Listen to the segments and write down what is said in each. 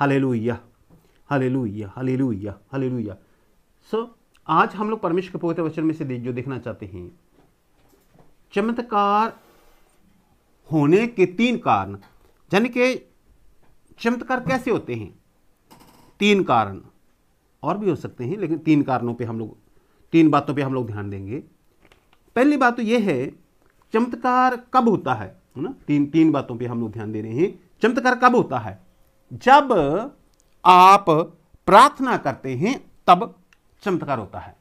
Hallelujah hallelujah hallelujah hallelujah so so, आज हम लोग परमेश्वर के पवित्र वचन में से देख जो देखना चाहते हैं चमत्कार होने के तीन कारण यानी कि चमत्कार कैसे होते हैं तीन कारण और भी हो सकते हैं लेकिन तीन कारणों पे हम लोग तीन बातों पे हम लोग ध्यान देंगे पहली बात तो यह है चमत्कार कब होता है ना तीन तीन बातों पे हम लोग ध्यान दे रहे हैं चमत्कार कब होता है जब आप प्रार्थना करते हैं तब चमत्कार होता है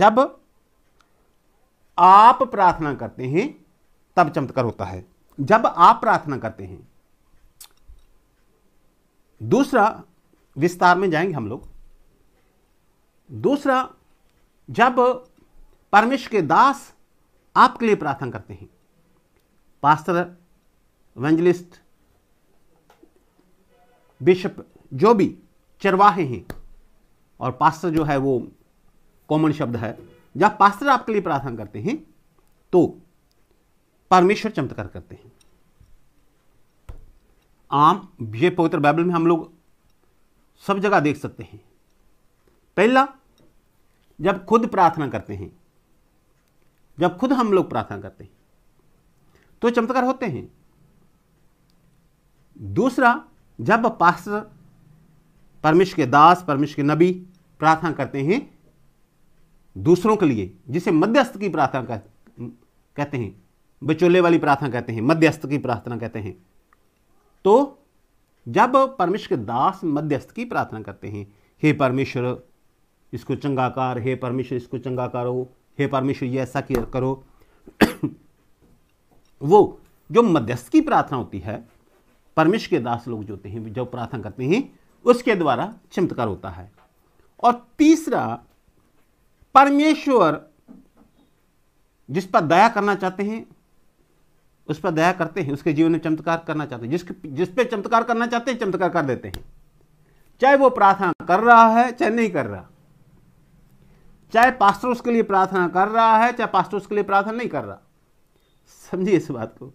जब आप प्रार्थना करते हैं तब चमत्कार होता है जब आप प्रार्थना करते हैं दूसरा विस्तार में जाएंगे हम लोग दूसरा जब परमेश्वर के दास आपके लिए प्रार्थना करते हैं पास्टर वेंजलिस्ट बिशप जो भी चरवाहे हैं और पास्टर जो है वो कॉमन शब्द है जब पास्टर आपके लिए प्रार्थना करते हैं तो परमेश्वर चमत्कार करते हैं आम ये पवित्र बाइबल में हम लोग सब जगह देख सकते हैं पहला जब खुद प्रार्थना करते हैं जब खुद हम लोग प्रार्थना करते हैं तो चमत्कार होते हैं दूसरा जब पास्टर परमेश के दास परमेश के नबी प्रार्थना करते हैं दूसरों के लिए जिसे मध्यस्थ की प्रार्थना कहते हैं बिचोले वाली प्रार्थना कहते हैं मध्यस्थ की प्रार्थना कहते हैं तो जब परमेश के दास मध्यस्थ की प्रार्थना करते हैं हे परमेश्वर इसको चंगा कर हे परमेश्वर इसको चंगा करो हे परमेश्वर ये ऐसा करो वो जो मध्यस्थ की प्रार्थना होती है परमेश के दास लोग जो होते हैं जब प्रार्थना करते हैं उसके द्वारा चमत्कार होता है और तीसरा परमेश्वर जिस पर दया करना चाहते हैं उस पर दया करते हैं उसके जीवन में चमत्कार करना चाहते हैं जिसके जिस पे चमत्कार करना चाहते हैं चमत्कार कर देते हैं चाहे वो प्रार्थना कर रहा है चाहे नहीं कर रहा चाहे पास्टर उसके लिए प्रार्थना कर रहा है चाहे पास्टर उसके लिए प्रार्थना नहीं कर रहा समझिए इस बात को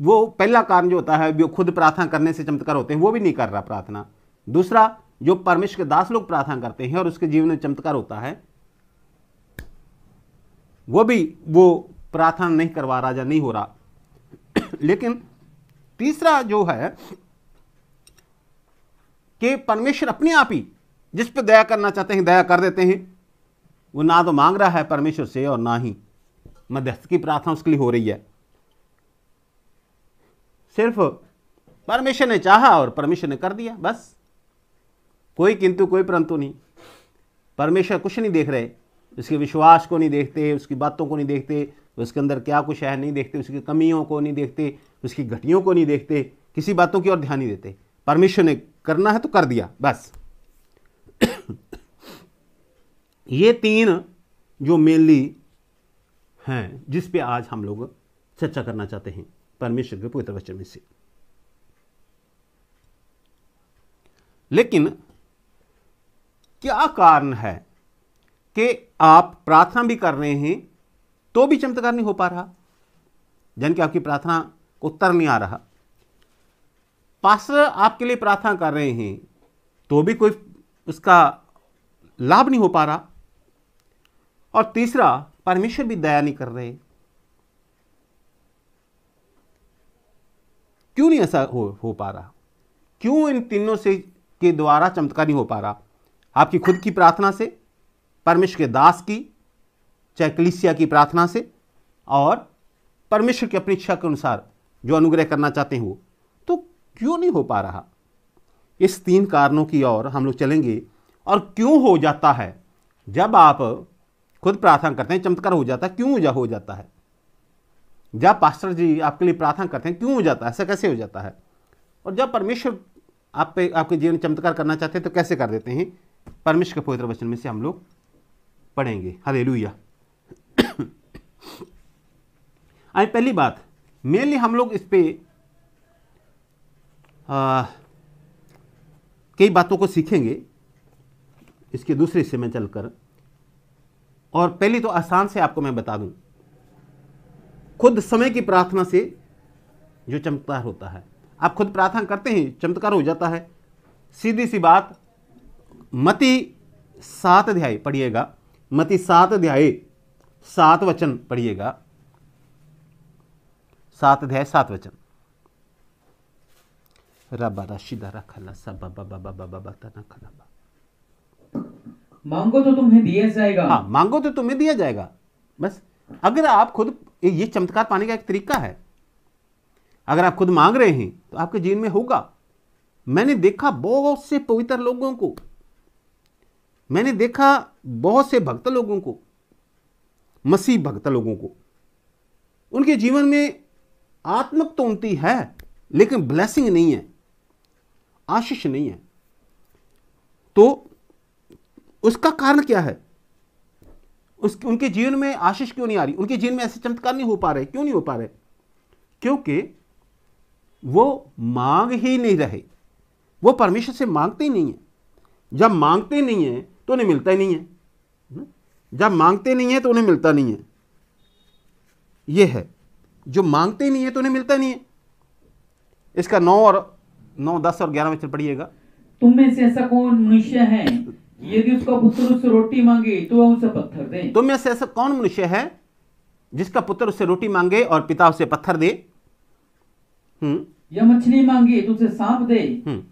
वो पहला कारण जो होता है वो खुद प्रार्थना करने से चमत्कार होते हैं वो भी नहीं कर रहा प्रार्थना दूसरा जो परमेश्वर के दास लोग प्रार्थना करते हैं और उसके जीवन में चमत्कार होता है वो भी वो प्रार्थना नहीं करवा रहा या नहीं हो रहा लेकिन तीसरा जो है कि परमेश्वर अपने आप ही जिस पर दया करना चाहते हैं दया कर देते हैं वो ना तो मांग रहा है परमेश्वर से और ना ही मध्यस्थ की प्रार्थना उसके लिए हो रही है सिर्फ परमेश्वर ने चाहा और परमेश्वर ने कर दिया बस कोई किंतु कोई परंतु नहीं परमेश्वर कुछ नहीं देख रहे उसके विश्वास को नहीं देखते उसकी बातों को नहीं देखते उसके अंदर क्या कुछ है नहीं देखते उसकी कमियों को नहीं देखते उसकी घटियों को नहीं देखते किसी बातों की ओर ध्यान नहीं देते परमेश्वर ने करना है तो कर दिया बस ये तीन जो मेनली हैं जिस पे आज हम लोग चर्चा करना चाहते हैं परमेश्वर के पवित्र वचन में से लेकिन क्या कारण है कि आप प्रार्थना भी कर रहे हैं तो भी चमत्कार नहीं हो पा रहा जन कि आपकी प्रार्थना को उत्तर नहीं आ रहा पास्टर आपके लिए प्रार्थना कर रहे हैं तो भी कोई उसका लाभ नहीं हो पा रहा और तीसरा परमेश्वर भी दया नहीं कर रहे क्यों नहीं ऐसा हो हो पा रहा क्यों इन तीनों से के द्वारा चमत्कार नहीं हो पा रहा आपकी खुद की प्रार्थना से परमेश्वर के दास की चाहे कलिसिया की प्रार्थना से और परमेश्वर की अपनी इच्छा के अनुसार जो अनुग्रह करना चाहते हैं वो तो क्यों नहीं हो पा रहा इस तीन कारणों की ओर हम लोग चलेंगे और क्यों हो जाता है जब आप खुद प्रार्थना करते हैं चमत्कार हो जाता है क्यों हो जाता है जब पास्टर जी आपके लिए प्रार्थना करते हैं क्यों हो जाता है ऐसा कैसे हो जाता है और जब परमेश्वर आप पे आपके जीवन चमत्कार करना चाहते हैं तो कैसे कर देते हैं परमेश्वर के पवित्र वचन में से हम लोग पढ़ेंगे हरे लुया आई पहली बात मेनली हम लोग इस पर कई बातों को सीखेंगे इसके दूसरे हिस्से में चलकर और पहली तो आसान से आपको मैं बता दूं खुद समय की प्रार्थना से जो चमत्कार होता है आप खुद प्रार्थना करते हैं चमत्कार हो जाता है सीधी सी बात मति सात अध्याय पढ़िएगा मति सात अध्याय सात वचन पढ़िएगा सात अध्याय सात वचन रबा रशीदा तना मांगो तो तुम्हें दिया जाएगा हाँ मांगो तो तुम्हें दिया जाएगा बस अगर आप खुद ये चमत्कार पाने का एक तरीका है अगर आप खुद मांग रहे हैं तो आपके जीवन में होगा मैंने देखा बहुत से पवित्र लोगों को मैंने देखा बहुत से भक्त लोगों को मसीह भक्त लोगों को उनके जीवन में आत्मक तो उन्नति है लेकिन ब्लेसिंग नहीं है आशीष नहीं है तो उसका कारण क्या है उस उनके जीवन में आशीष क्यों नहीं आ रही उनके जीवन में ऐसे चमत्कार नहीं हो पा रहे क्यों नहीं हो पा रहे क्योंकि वो मांग ही नहीं रहे वो परमेश्वर से मांगते ही नहीं है जब मांगते नहीं है तो उन्हें मिलता ही नहीं है जब मांगते नहीं है तो उन्हें मिलता नहीं है ये है जो मांगते नहीं है तो उन्हें मिलता नहीं है इसका नौ और नौ दस और ग्यारह वचन पढ़िएगा तुम में से ऐसा कौन मनुष्य है यदि उसका पुत्र उससे रोटी मांगे तो वह उसे पत्थर दे तुम तो में से ऐसा कौन मनुष्य है जिसका पुत्र उससे रोटी मांगे और पिता उसे पत्थर दे हम्म। या मछली मांगे तो उसे सांप दे हम्म।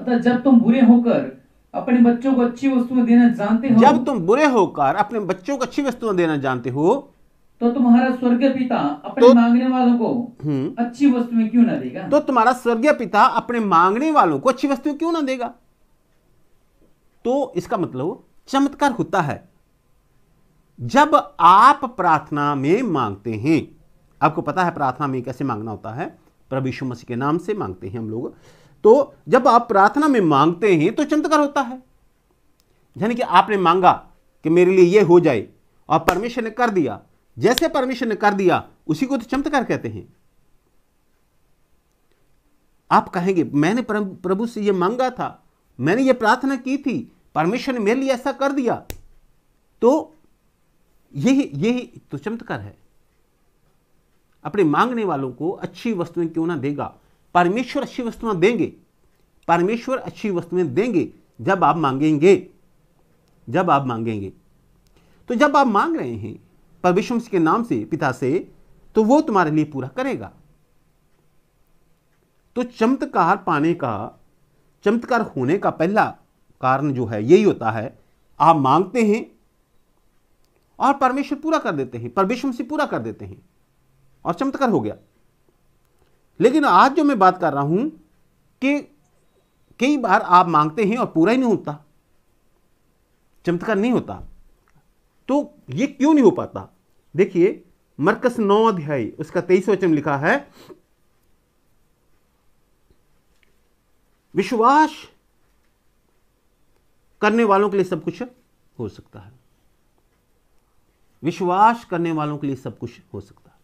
अतः जब तुम बुरे होकर अपने बच्चों को अच्छी वस्तुएं देना जानते हो जब तुम बुरे होकर अपने बच्चों को अच्छी वस्तुएं देना जानते हो तो तुम्हारा स्वर्गीय पिता अपने तो, मांगने वालों को हम्म। अच्छी वस्तुएं क्यों ना देगा तो तुम्हारा स्वर्गीय पिता अपने मांगने वालों को अच्छी वस्तुएं क्यों ना देगा तो इसका मतलब चमत्कार होता है जब आप प्रार्थना में मांगते हैं आपको पता है प्रार्थना में कैसे मांगना होता है प्रभु यीशु मसीह के नाम से मांगते हैं हम लोग तो जब आप प्रार्थना में मांगते हैं तो चमत्कार होता है यानी कि आपने मांगा कि मेरे लिए यह हो जाए और परमेश्वर ने कर दिया जैसे परमेश्वर ने कर दिया उसी को तो चमत्कार कहते हैं आप कहेंगे मैंने प्रभु से यह मांगा था मैंने यह प्रार्थना की थी ने मेरे लिए ऐसा कर दिया तो यही यही तो चमत्कार है अपने मांगने वालों को अच्छी वस्तुएं क्यों ना देगा परमेश्वर अच्छी वस्तुएं देंगे परमेश्वर अच्छी वस्तुएं देंगे जब आप मांगेंगे जब आप मांगेंगे तो जब आप मांग रहे हैं परमेश्वर के नाम से पिता से तो वो तुम्हारे लिए पूरा करेगा तो चमत्कार पाने का चमत्कार होने का पहला कारण जो है यही होता है आप मांगते हैं और परमेश्वर पूरा कर देते हैं परमेश्वर से पूरा कर देते हैं और चमत्कार हो गया लेकिन आज जो मैं बात कर रहा हूं कि कई बार आप मांगते हैं और पूरा ही नहीं होता चमत्कार नहीं होता तो ये क्यों नहीं हो पाता देखिए मरकस नौ अध्याय उसका तेईस वचन लिखा है विश्वास करने वालों के लिए सब कुछ हो सकता है विश्वास करने वालों के लिए सब कुछ हो सकता है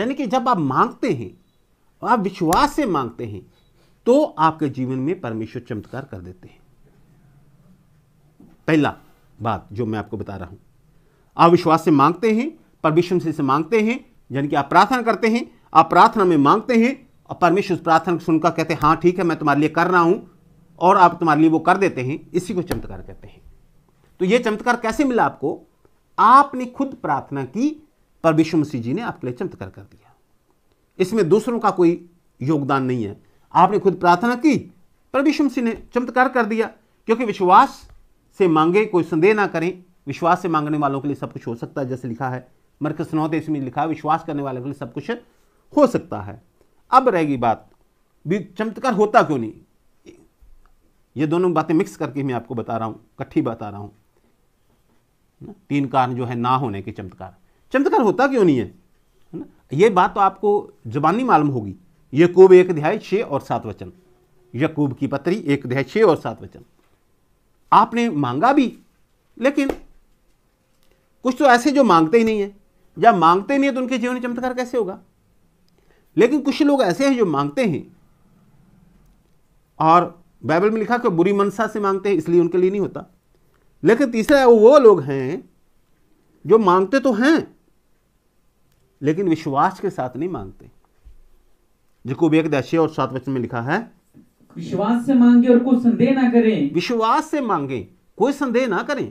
यानी कि जब आप मांगते हैं आप विश्वास से मांगते हैं तो आपके जीवन में परमेश्वर चमत्कार कर देते हैं पहला बात जो मैं आपको बता रहा हूं आप विश्वास से मांगते हैं परमेश्वर से, से मांगते हैं यानी कि आप प्रार्थना करते हैं आप प्रार्थना में मांगते हैं और परमेश्वर उस प्रार्थना सुनकर कहते हैं हाँ ठीक है मैं तुम्हारे लिए कर रहा हूं और आप तुम्हारे लिए वो कर देते हैं इसी को चमत्कार कहते हैं तो ये चमत्कार कैसे मिला आपको आपने खुद प्रार्थना की पर विश्व मसीह जी ने आपके लिए चमत्कार कर दिया इसमें दूसरों का कोई योगदान नहीं है आपने खुद प्रार्थना की पर विश्व मसीह ने चमत्कार कर दिया क्योंकि विश्वास से मांगे कोई संदेह ना करें विश्वास से मांगने वालों के लिए सब कुछ हो सकता है जैसे लिखा है मरकस नौ इसमें लिखा है विश्वास करने वालों के लिए सब कुछ हो सकता है अब रहेगी बात भी चमत्कार होता क्यों नहीं ये दोनों बातें मिक्स करके मैं आपको बता रहा हूँ कट्ठी बता रहा हूँ तीन कारण जो है ना होने के चमत्कार चमत्कार होता क्यों नहीं है ना ये बात तो आपको जबानी मालूम होगी यकूब एक अध्याय छः और सात वचन यकूब की पत्री एक अध्याय छः और सात वचन आपने मांगा भी लेकिन कुछ तो ऐसे जो मांगते ही नहीं है या मांगते नहीं है तो उनके जीवन में चमत्कार कैसे होगा लेकिन कुछ लोग ऐसे हैं जो मांगते हैं और बाइबल में लिखा कि बुरी मनसा से मांगते हैं इसलिए उनके लिए नहीं होता लेकिन तीसरा वो लोग हैं जो मांगते तो हैं लेकिन विश्वास के साथ नहीं मांगते जकूब एक दशे और सात वचन में लिखा है विश्वास से मांगे और कोई संदेह ना करें विश्वास से मांगे कोई संदेह ना करें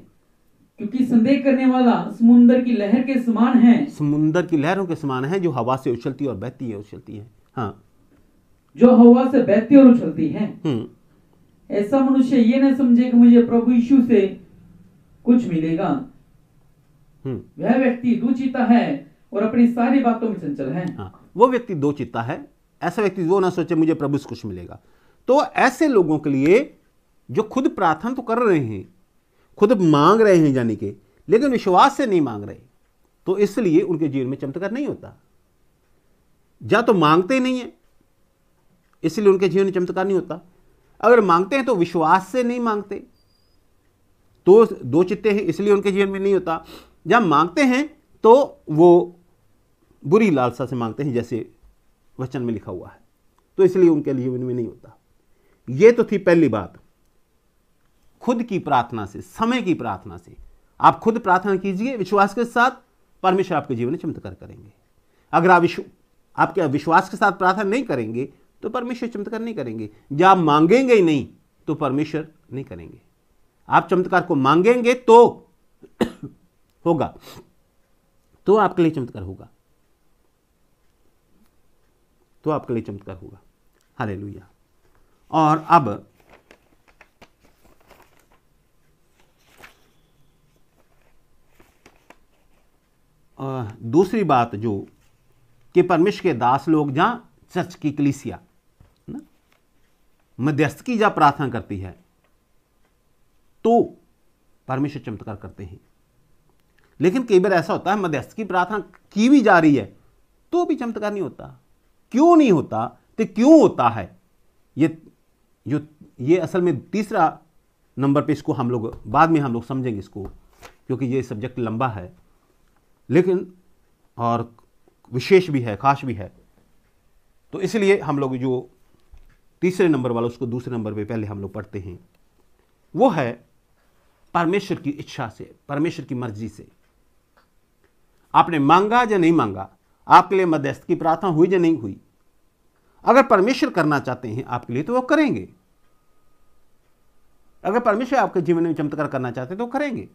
क्योंकि संदेह करने वाला समुंदर की लहर के समान है समुंदर की लहरों के समान है जो हवा से उछलती और बहती है उछलती है हाँ जो हवा से बहती और उछलती है हम्म। ऐसा मनुष्य ये न समझे कि मुझे प्रभु यीशु से कुछ मिलेगा हम्म। वह व्यक्ति दो चिता है और अपनी सारी बातों में चंचल है हाँ, वो व्यक्ति दो चिता है ऐसा व्यक्ति वो ना सोचे मुझे प्रभु से कुछ मिलेगा तो ऐसे लोगों के लिए जो खुद प्रार्थना तो कर रहे हैं खुद मांग रहे हैं जाने के लेकिन विश्वास से नहीं मांग रहे तो इसलिए उनके जीवन में चमत्कार नहीं होता या तो मांगते ही नहीं है इसलिए उनके जीवन में चमत्कार नहीं होता अगर मांगते हैं तो विश्वास से नहीं मांगते तो दो चित्ते हैं इसलिए उनके जीवन में नहीं होता जब मांगते हैं तो वो बुरी लालसा से मांगते हैं जैसे वचन में लिखा हुआ है तो इसलिए उनके जीवन में नहीं होता ये तो थी पहली बात खुद की प्रार्थना से समय की प्रार्थना से आप खुद प्रार्थना कीजिए विश्वास के साथ परमेश्वर आपके जीवन में चमत्कार करेंगे अगर आप विश्व आपके विश्वास के साथ प्रार्थना नहीं करेंगे तो परमेश्वर चमत्कार नहीं करेंगे जब आप मांगेंगे ही नहीं तो परमेश्वर नहीं करेंगे आप चमत्कार को मांगेंगे तो होगा तो आपके लिए चमत्कार होगा तो आपके लिए चमत्कार होगा हरे और अब दूसरी बात जो कि परमेश्वर के दास लोग जहां चर्च की कलिसिया मध्यस्थ की जब प्रार्थना करती है तो परमेश्वर चमत्कार करते हैं लेकिन कई बार ऐसा होता है मध्यस्थ की प्रार्थना की भी जा रही है तो भी चमत्कार नहीं होता क्यों नहीं होता तो क्यों होता है ये जो ये असल में तीसरा नंबर पे इसको हम लोग बाद में हम लोग समझेंगे इसको क्योंकि ये सब्जेक्ट लंबा है लेकिन और विशेष भी है खास भी है तो इसलिए हम लोग जो तीसरे नंबर वाला उसको दूसरे नंबर पे पहले हम लोग पढ़ते हैं वो है परमेश्वर की इच्छा से परमेश्वर की मर्जी से आपने मांगा या नहीं मांगा आपके लिए मध्यस्थ की प्रार्थना हुई या नहीं हुई अगर परमेश्वर करना चाहते हैं आपके लिए तो वो करेंगे अगर परमेश्वर आपके जीवन में चमत्कार करना चाहते हैं तो करेंगे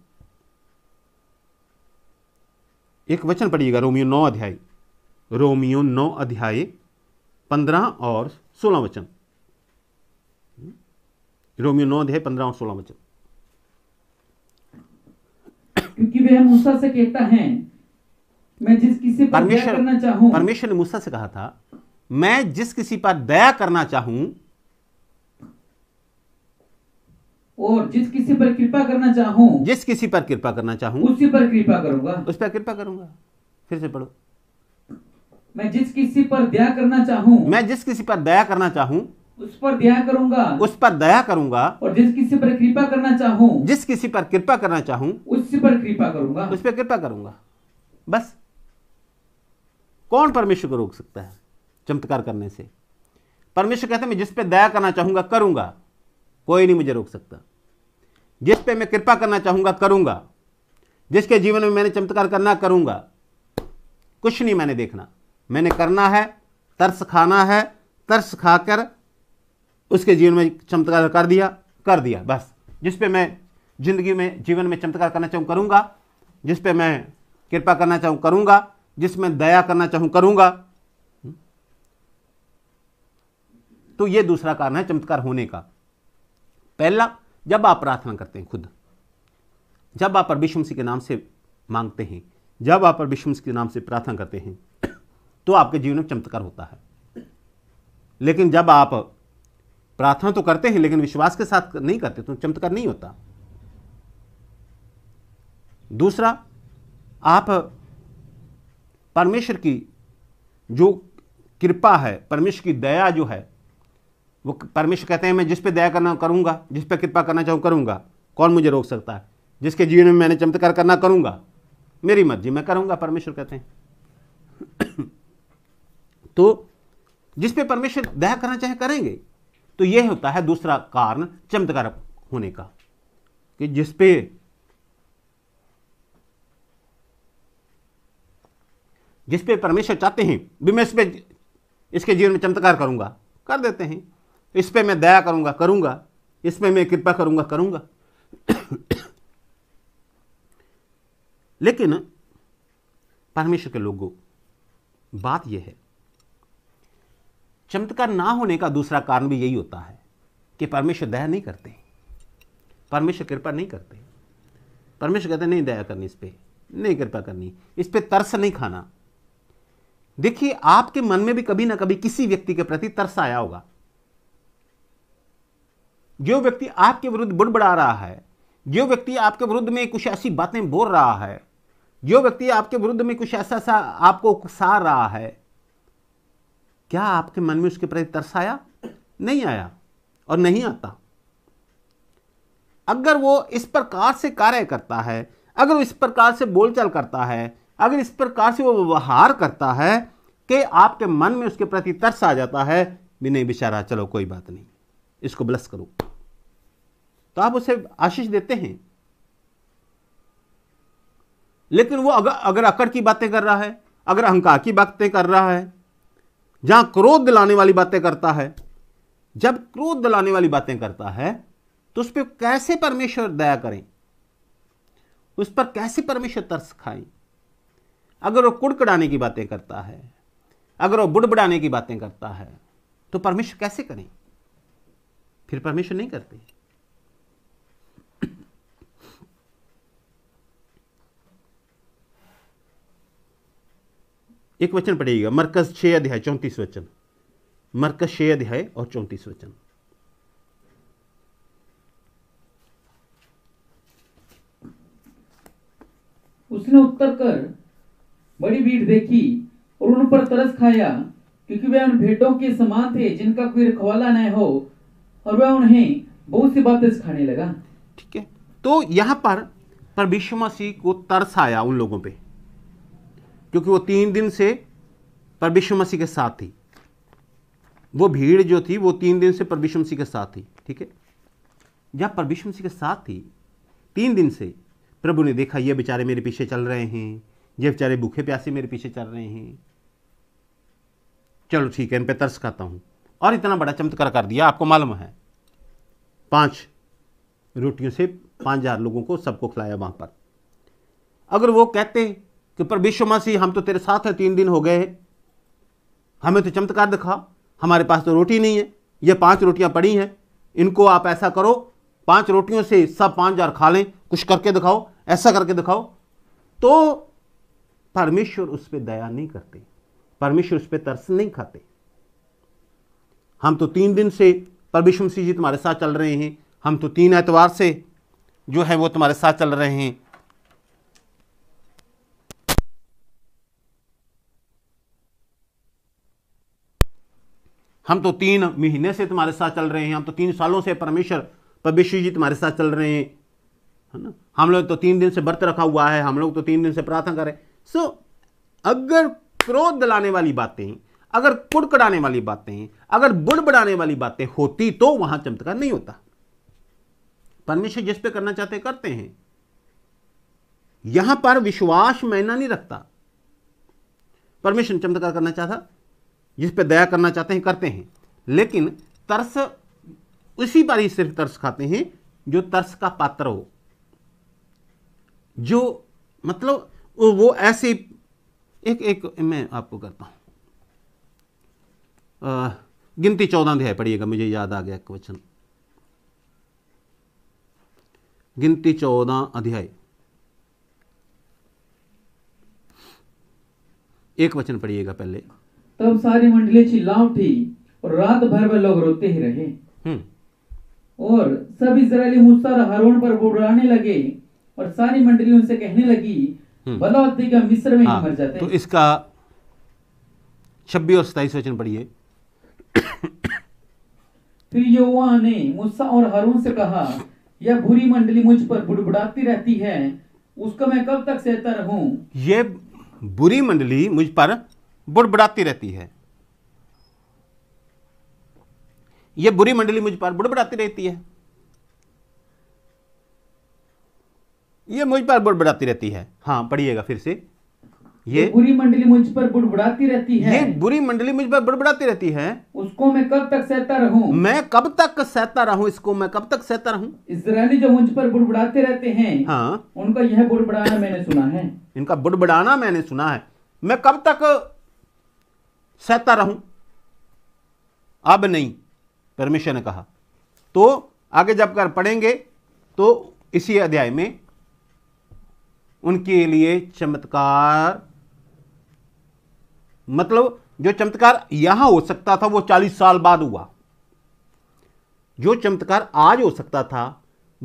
एक वचन पढ़िएगा रोमियो नौ अध्याय रोमियो नौ अध्याय पंद्रह और सोलह वचन रोमियो नौ है पंद्रह और सोलह वचन क्योंकि वह मूसा से कहता है मैं जिस किसी पर परमेश्वर करना चाहूं परमेश्वर ने मूसा से कहा था मैं जिस किसी पर दया करना चाहूं और जिस किसी पर कृपा करना चाहूं जिस किसी पर कृपा करना चाहूं उसी पर कृपा करूंगा उस पर कृपा करूंगा फिर से पढ़ो मैं जिस किसी पर दया करना चाहूं मैं जिस किसी पर दया करना चाहूं उस पर दया करूंगा उस पर दया करूंगा और जिस किसी पर कृपा करना चाहूं जिस किसी पर कृपा करना चाहूं उस पर कृपा करूंगा उस पर कृपा करूंगा बस कौन परमेश्वर को रोक सकता है चमत्कार करने से परमेश्वर कहते मैं जिस पे दया करना चाहूंगा करूंगा कोई नहीं मुझे रोक सकता जिस पे मैं कृपा करना चाहूंगा करूंगा जिसके जीवन में मैंने चमत्कार करना करूंगा कुछ नहीं मैंने देखना मैंने करना है तरस खाना है तरस खाकर उसके जीवन में चमत्कार कर दिया कर दिया बस जिस पे मैं जिंदगी में जीवन में चमत्कार करना चाहूँ करूँगा जिस पे मैं कृपा करना चाहूँ करूँगा जिसमें दया करना चाहूँ करूँगा तो ये दूसरा कारण है चमत्कार होने का पहला जब आप प्रार्थना करते हैं खुद जब आप परमेश्वर मसीह के नाम से मांगते हैं जब आप परमेश्वर मसीह के नाम से प्रार्थना करते हैं तो आपके जीवन में चमत्कार होता है लेकिन जब आप प्रार्थना तो करते हैं लेकिन विश्वास के साथ नहीं करते तो चमत्कार नहीं होता दूसरा आप परमेश्वर की जो कृपा है परमेश्वर की दया जो है वो परमेश्वर कहते हैं मैं जिस पे दया करना करूंगा जिस पे कृपा करना चाहूँ करूंगा कौन मुझे रोक सकता है जिसके जीवन में मैंने चमत्कार करना करूंगा मेरी मर्जी मैं करूंगा परमेश्वर कहते हैं तो जिस पे परमेश्वर दया करना चाहे करेंगे तो यह होता है दूसरा कारण चमत्कार होने का कि जिसपे जिस पे परमेश्वर चाहते हैं भी मैं इस पर इसके जीवन में चमत्कार करूंगा कर देते हैं इस पे मैं दया करूंगा करूंगा इस पर मैं कृपा करूंगा करूंगा लेकिन परमेश्वर के लोगों बात यह है चमत्कार ना होने का दूसरा कारण भी यही होता है कि परमेश्वर दया नहीं करते परमेश्वर कृपा नहीं करते परमेश्वर कहते नहीं दया करनी इस पर नहीं कृपा करनी इस पर तरस नहीं खाना देखिए आपके मन में भी कभी ना कभी किसी व्यक्ति के प्रति तरस आया होगा जो व्यक्ति आपके विरुद्ध बुड़बड़ा रहा है जो व्यक्ति आपके विरुद्ध में कुछ ऐसी बातें बोल रहा है जो व्यक्ति आपके विरुद्ध में कुछ ऐसा सा आपको उकसा रहा है क्या आपके मन में उसके प्रति तरस आया नहीं आया और नहीं आता अगर वो इस प्रकार से कार्य करता है अगर वो इस प्रकार से बोलचाल करता है अगर इस प्रकार से वो व्यवहार करता है कि आपके मन में उसके प्रति तरस आ जाता है भी नहीं बेचारा चलो कोई बात नहीं इसको ब्लस करो तो आप उसे आशीष देते हैं लेकिन वो अगर अगर अकड़ की बातें कर रहा है अगर अहंकार की बातें कर रहा है जहां क्रोध दिलाने वाली बातें करता है जब क्रोध दिलाने वाली बातें करता है तो उस पर कैसे परमेश्वर दया करें उस पर कैसे परमेश्वर तरस खाएं अगर वो कुड़कड़ाने की बातें करता है अगर वो बुड़बुड़ाने की बातें करता है तो परमेश्वर कैसे करें फिर परमेश्वर नहीं करते एक वचन पढ़िएगा मरकज छः अध्याय चौंतीस वचन मरकज छः अध्याय और चौंतीस वचन उसने उत्तर कर बड़ी भीड़ देखी और उन पर तरस खाया क्योंकि वे उन भेड़ों के समान थे जिनका कोई रखवाला न हो और वह उन्हें बहुत सी बातें सिखाने लगा ठीक है तो यहां पर परमेश्वर मसीह को तरस आया उन लोगों पे क्योंकि वो तीन दिन से परविश्व मसीह के साथ थी वो भीड़ जो थी वो तीन दिन से परविश्व मसीह के साथ थी ठीक है जब परविश्व मसीह के साथ थी तीन दिन से प्रभु ने देखा ये बेचारे मेरे पीछे चल रहे हैं ये बेचारे भूखे प्यासे मेरे पीछे चल रहे हैं चलो ठीक है इन पर तरस खाता हूँ और इतना बड़ा चमत्कार कर दिया आपको मालूम है पांच रोटियों से पांच हजार लोगों को सबको खिलाया वहां पर अगर वो कहते कि पर विश्व मसीह हम तो तेरे साथ हैं तीन दिन हो गए हैं हमें तो चमत्कार दिखा हमारे पास तो रोटी नहीं है ये पांच रोटियां पड़ी हैं इनको आप ऐसा करो पांच रोटियों से सब पांच हजार खा लें कुछ करके दिखाओ ऐसा करके दिखाओ तो परमेश्वर उस पर दया नहीं करते परमेश्वर उस पर तरस नहीं खाते हम तो तीन दिन से विश्व मसीह जी तुम्हारे साथ चल रहे हैं हम तो तीन एतवार से जो है वो तुम्हारे साथ चल रहे हैं हम तो तीन महीने से तुम्हारे साथ चल रहे हैं हम तो तीन सालों से परमेश्वर परमेश्वर जी तुम्हारे साथ चल रहे हैं है ना हम लोग तो तीन दिन से व्रत रखा हुआ है हम लोग तो तीन दिन से प्रार्थना करें सो so, अगर क्रोध दिलाने वाली बातें अगर कुड़कड़ाने वाली बातें अगर बुड़बड़ाने वाली बातें होती तो वहां चमत्कार नहीं होता परमेश्वर जिस पे करना चाहते करते हैं यहां पर विश्वास मैं नहीं रखता परमेश्वर चमत्कार करना चाहता जिस पे दया करना चाहते हैं करते हैं लेकिन तरस उसी पर ही सिर्फ तरस खाते हैं जो तरस का पात्र हो जो मतलब वो ऐसे एक एक मैं आपको करता हूं गिनती चौदह अध्याय पढ़िएगा मुझे याद आ गया क्वेश्चन गिनती चौदह अध्याय एक वचन पढ़िएगा पहले तब सारी मंडली चिल्ला उठी और रात भर वे लोग रोते ही रहे हम्म। और सब इसराइली मूसा और हारून पर बुराने लगे और सारी मंडली उनसे कहने लगी हम्म। बलावती का मिस्र में हाँ, ही मर जाते तो इसका छब्बीस और सताइस वचन पढ़िए फिर युवा ने मूसा और हारून से कहा यह बुरी मंडली मुझ पर बुड़बुड़ाती रहती है उसका मैं कब तक सहता रहूं यह बुरी मंडली मुझ पर बुड़बड़ाती रहती है यह बुरी मंडली मुझ पर बुड़बड़ाती रहती है ये मुझ पर बुड़बड़ाती रहती है हाँ पढ़िएगा फिर से ये बुरी मंडली मुझ पर बुड़बड़ाती रहती है ये बुरी मंडली मुझ पर बुड़बड़ाती रहती है उसको मैं कब तक सहता रहूं मैं कब तक सहता रहूं इसको मैं कब तक सहता रहूं इसराइली जो मुझ पर बुड़बड़ाते रहते हैं हाँ उनका यह बुड़बड़ाना मैंने सुना है इनका बुड़बड़ाना मैंने सुना है मैं कब तक सहता रहूं अब नहीं परमेश्वर ने कहा तो आगे जब कर पढ़ेंगे तो इसी अध्याय में उनके लिए चमत्कार मतलब जो चमत्कार यहां हो सकता था वो चालीस साल बाद हुआ जो चमत्कार आज हो सकता था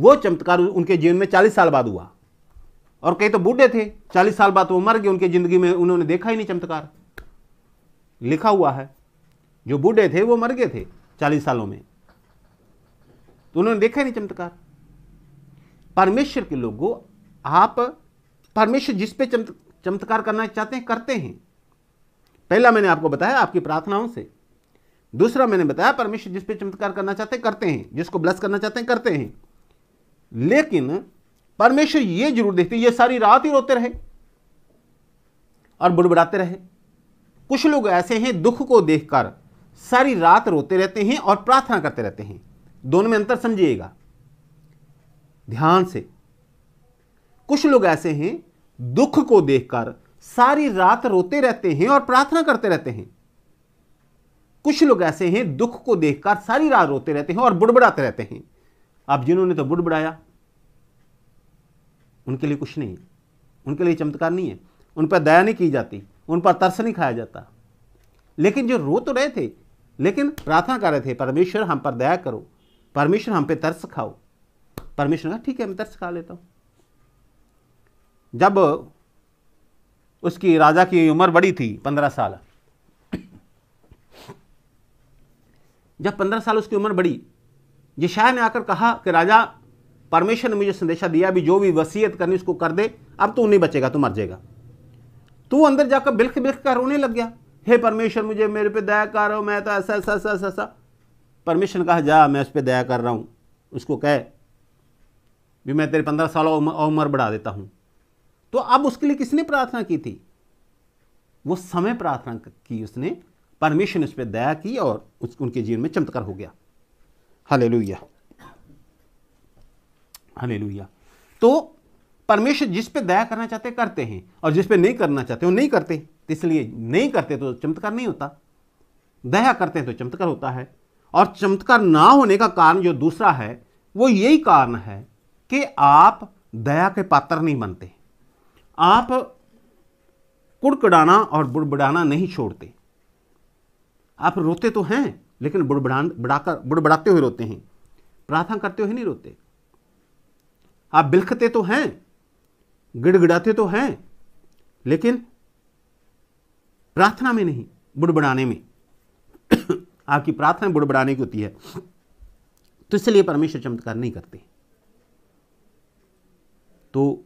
वो चमत्कार उनके जीवन में चालीस साल बाद हुआ और कई तो बूढ़े थे चालीस साल बाद वो मर गए उनकी जिंदगी में उन्होंने देखा ही नहीं चमत्कार लिखा हुआ है जो बूढ़े थे वो मर गए थे चालीस सालों में तो उन्होंने देखा नहीं चमत्कार परमेश्वर के लोगों आप परमेश्वर जिस पे चमत्कार करना चाहते हैं करते हैं पहला मैंने आपको बताया आपकी प्रार्थनाओं से दूसरा मैंने बताया परमेश्वर जिस पे चमत्कार करना चाहते हैं करते हैं जिसको ब्लस करना चाहते हैं करते हैं लेकिन परमेश्वर ये जरूर देखते ये सारी रात ही रोते रहे और बुड़बुड़ाते रहे कुछ लोग ऐसे हैं दुख को देखकर सारी रात रोते रहते हैं और प्रार्थना करते रहते हैं दोनों में अंतर समझिएगा ध्यान से कुछ लोग ऐसे हैं दुख को देखकर सारी रात रोते रहते हैं और प्रार्थना करते रहते हैं कुछ लोग ऐसे हैं दुख को देखकर सारी रात रोते रहते हैं और बुड़बड़ाते रहते हैं अब जिन्होंने तो बुड़बड़ाया उनके लिए कुछ नहीं उनके लिए चमत्कार नहीं है उन पर दया नहीं की जाती उन पर तरस नहीं खाया जाता लेकिन जो रो तो रहे थे लेकिन प्रार्थना कर रहे थे परमेश्वर हम पर दया करो परमेश्वर हम पे तरस खाओ परमेश्वर ने कहा ठीक है मैं तरस खा लेता हूँ जब उसकी राजा की उम्र बड़ी थी पंद्रह साल जब पंद्रह साल उसकी उम्र बढ़ी जिशाया ने आकर कहा कि राजा परमेश्वर ने मुझे संदेशा दिया भी जो भी वसीयत करनी उसको कर दे अब तू तो नहीं बचेगा तू तो मर जाएगा तू अंदर जाकर बिलख बिलख कर रोने लग गया हे परमेश्वर मुझे मेरे पे दया कर रहा मैं तो ऐसा ऐसा ऐसा ऐसा ऐसा परमेश्वर कहा जा मैं उस पर दया कर रहा हूँ उसको कह भी मैं तेरे पंद्रह साल उम्र बढ़ा देता हूँ तो अब उसके लिए किसने प्रार्थना की थी वो समय प्रार्थना की उसने परमेश्वर ने उस पर दया की और उस उनके जीवन में चमत्कार हो गया हले लुया हले लुया तो परमेश्वर जिस पे दया करना चाहते करते हैं और जिस पे नहीं करना चाहते वो नहीं करते इसलिए नहीं करते तो चमत्कार नहीं होता दया करते हैं तो चमत्कार होता है और चमत्कार ना होने का कारण जो दूसरा है वो यही कारण है कि आप दया के पात्र नहीं बनते आप कुड़कड़ाना और बुड़बड़ाना नहीं छोड़ते आप रोते तो हैं लेकिन बुड़बड़ा बुड़ाकर बुड़बड़ाते हुए रोते हैं प्रार्थना करते हुए नहीं रोते आप बिलखते तो हैं गिड़गिड़ाते तो हैं लेकिन प्रार्थना में नहीं बुड़बड़ाने में आपकी प्रार्थना बुड़बड़ाने की होती है तो इसलिए परमेश्वर चमत्कार नहीं करते तो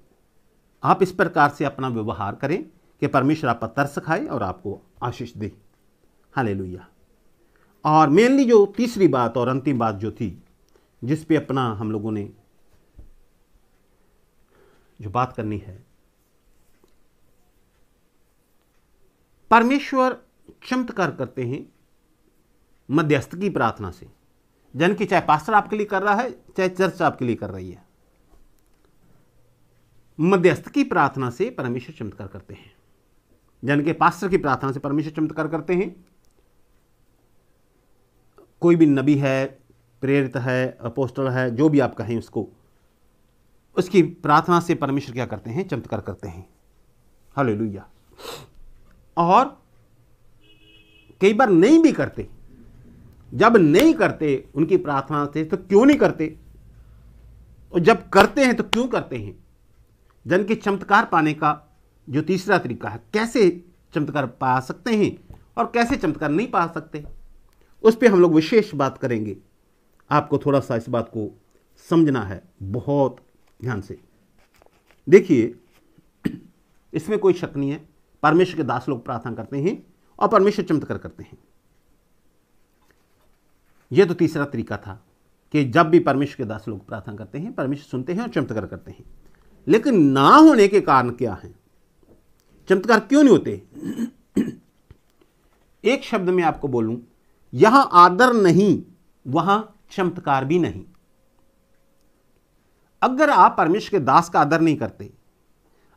आप इस प्रकार से अपना व्यवहार करें कि परमेश्वर आप पर तरस खाए और आपको आशीष दे हाले और मेनली जो तीसरी बात और अंतिम बात जो थी जिस पे अपना हम लोगों ने जो बात करनी है परमेश्वर चमत्कार करते हैं मध्यस्थ की प्रार्थना से जन की चाहे पास्टर आपके लिए कर रहा है चाहे चर्च आपके लिए कर रही है मध्यस्थ की प्रार्थना से परमेश्वर चमत्कार करते हैं जन के पास्टर की प्रार्थना से परमेश्वर चमत्कार करते हैं कोई भी नबी है प्रेरित है अपोस्टल है जो भी आप कहें उसको उसकी प्रार्थना से परमेश्वर क्या करते हैं चमत्कार करते हैं हले और कई बार नहीं भी करते जब नहीं करते उनकी प्रार्थना से तो क्यों नहीं करते और जब करते हैं तो क्यों करते हैं जन के चमत्कार पाने का जो तीसरा तरीका है कैसे चमत्कार पा सकते हैं और कैसे चमत्कार नहीं पा सकते उस पर हम लोग विशेष बात करेंगे आपको थोड़ा सा इस बात को समझना है बहुत ध्यान से देखिए इसमें कोई शक नहीं है परमेश्वर के दास लोग प्रार्थना करते हैं और परमेश्वर चमत्कार करते हैं यह तो तीसरा तरीका था कि जब भी परमेश्वर के दास लोग प्रार्थना करते हैं परमेश्वर सुनते हैं और चमत्कार करते हैं लेकिन ना होने के कारण क्या है चमत्कार क्यों नहीं होते एक शब्द में आपको बोलूं यहां आदर नहीं वहां चमत्कार भी नहीं अगर आप परमेश्वर के दास का आदर नहीं करते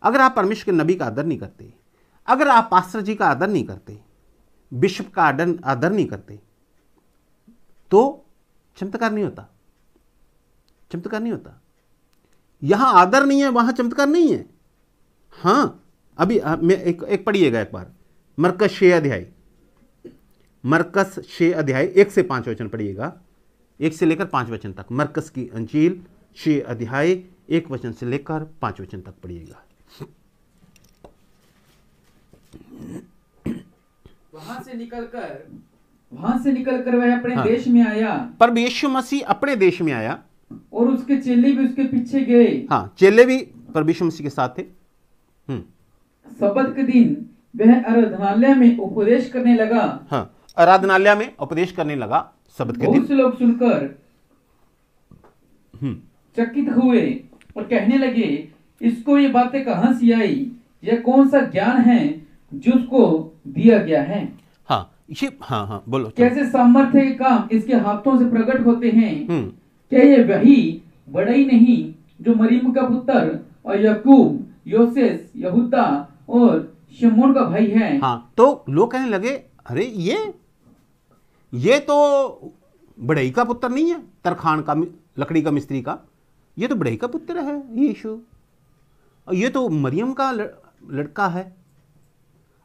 अगर आप परमेश्वर के नबी का आदर नहीं करते अगर आप पास्टर जी का आदर नहीं करते बिशप का आदर आदर नहीं करते तो चमत्कार नहीं होता चमत्कार नहीं होता यहां आदर नहीं है वहां चमत्कार नहीं है हाँ अभी मैं एक, एक पढ़िएगा एक बार मरकस शे अध्याय मरकस शे अध्याय एक से पांच वचन पढ़िएगा एक से लेकर पांच वचन तक मरकस की अंजील छः अध्याय एक वचन से लेकर पांच वचन तक पढ़िएगा वहां से निकलकर वहां से निकलकर वह अपने हाँ। देश में आया पर यीशु मसीह अपने देश में आया और उसके चेले भी उसके पीछे गए हाँ चेले भी पर यीशु मसीह के साथ थे शबद हम्म। के दिन वह आराधनालय में उपदेश करने लगा हाँ आराधनालय में उपदेश करने लगा शब्द के दिन से लोग सुनकर हम्म। चकित हुए और कहने लगे इसको ये बातें कहाँ से आई ये कौन सा ज्ञान है जिसको दिया गया है हाँ ये हाँ हाँ बोलो कैसे सामर्थ्य के काम इसके हाथों से प्रकट होते हैं हम्म। क्या ये वही बड़ा ही नहीं जो मरीम का पुत्र और यकूब योसेस यहूदा और शमून का भाई है हाँ तो लोग कहने लगे अरे ये ये तो बड़ई का पुत्र नहीं है तरखान का लकड़ी का मिस्त्री का ये तो बड़े का पुत्र है यीशु और ये तो मरियम का लड़का है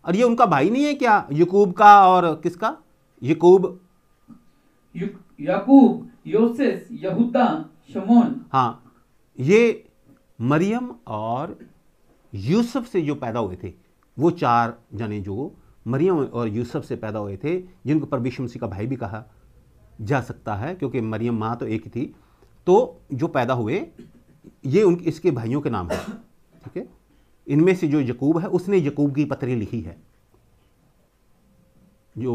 और ये उनका भाई नहीं है क्या यकूब का और किसका यकूब याकूब योसेस यहूदा शमोन हाँ ये मरियम और यूसुफ से जो पैदा हुए थे वो चार जने जो मरियम और यूसुफ से पैदा हुए थे जिनको परमेश्वर मसीह का भाई भी कहा जा सकता है क्योंकि मरियम माँ तो एक ही थी तो जो पैदा हुए ये उन इसके भाइयों के नाम है ठीक है इनमें से जो यकूब है उसने यकूब की पत्री लिखी है जो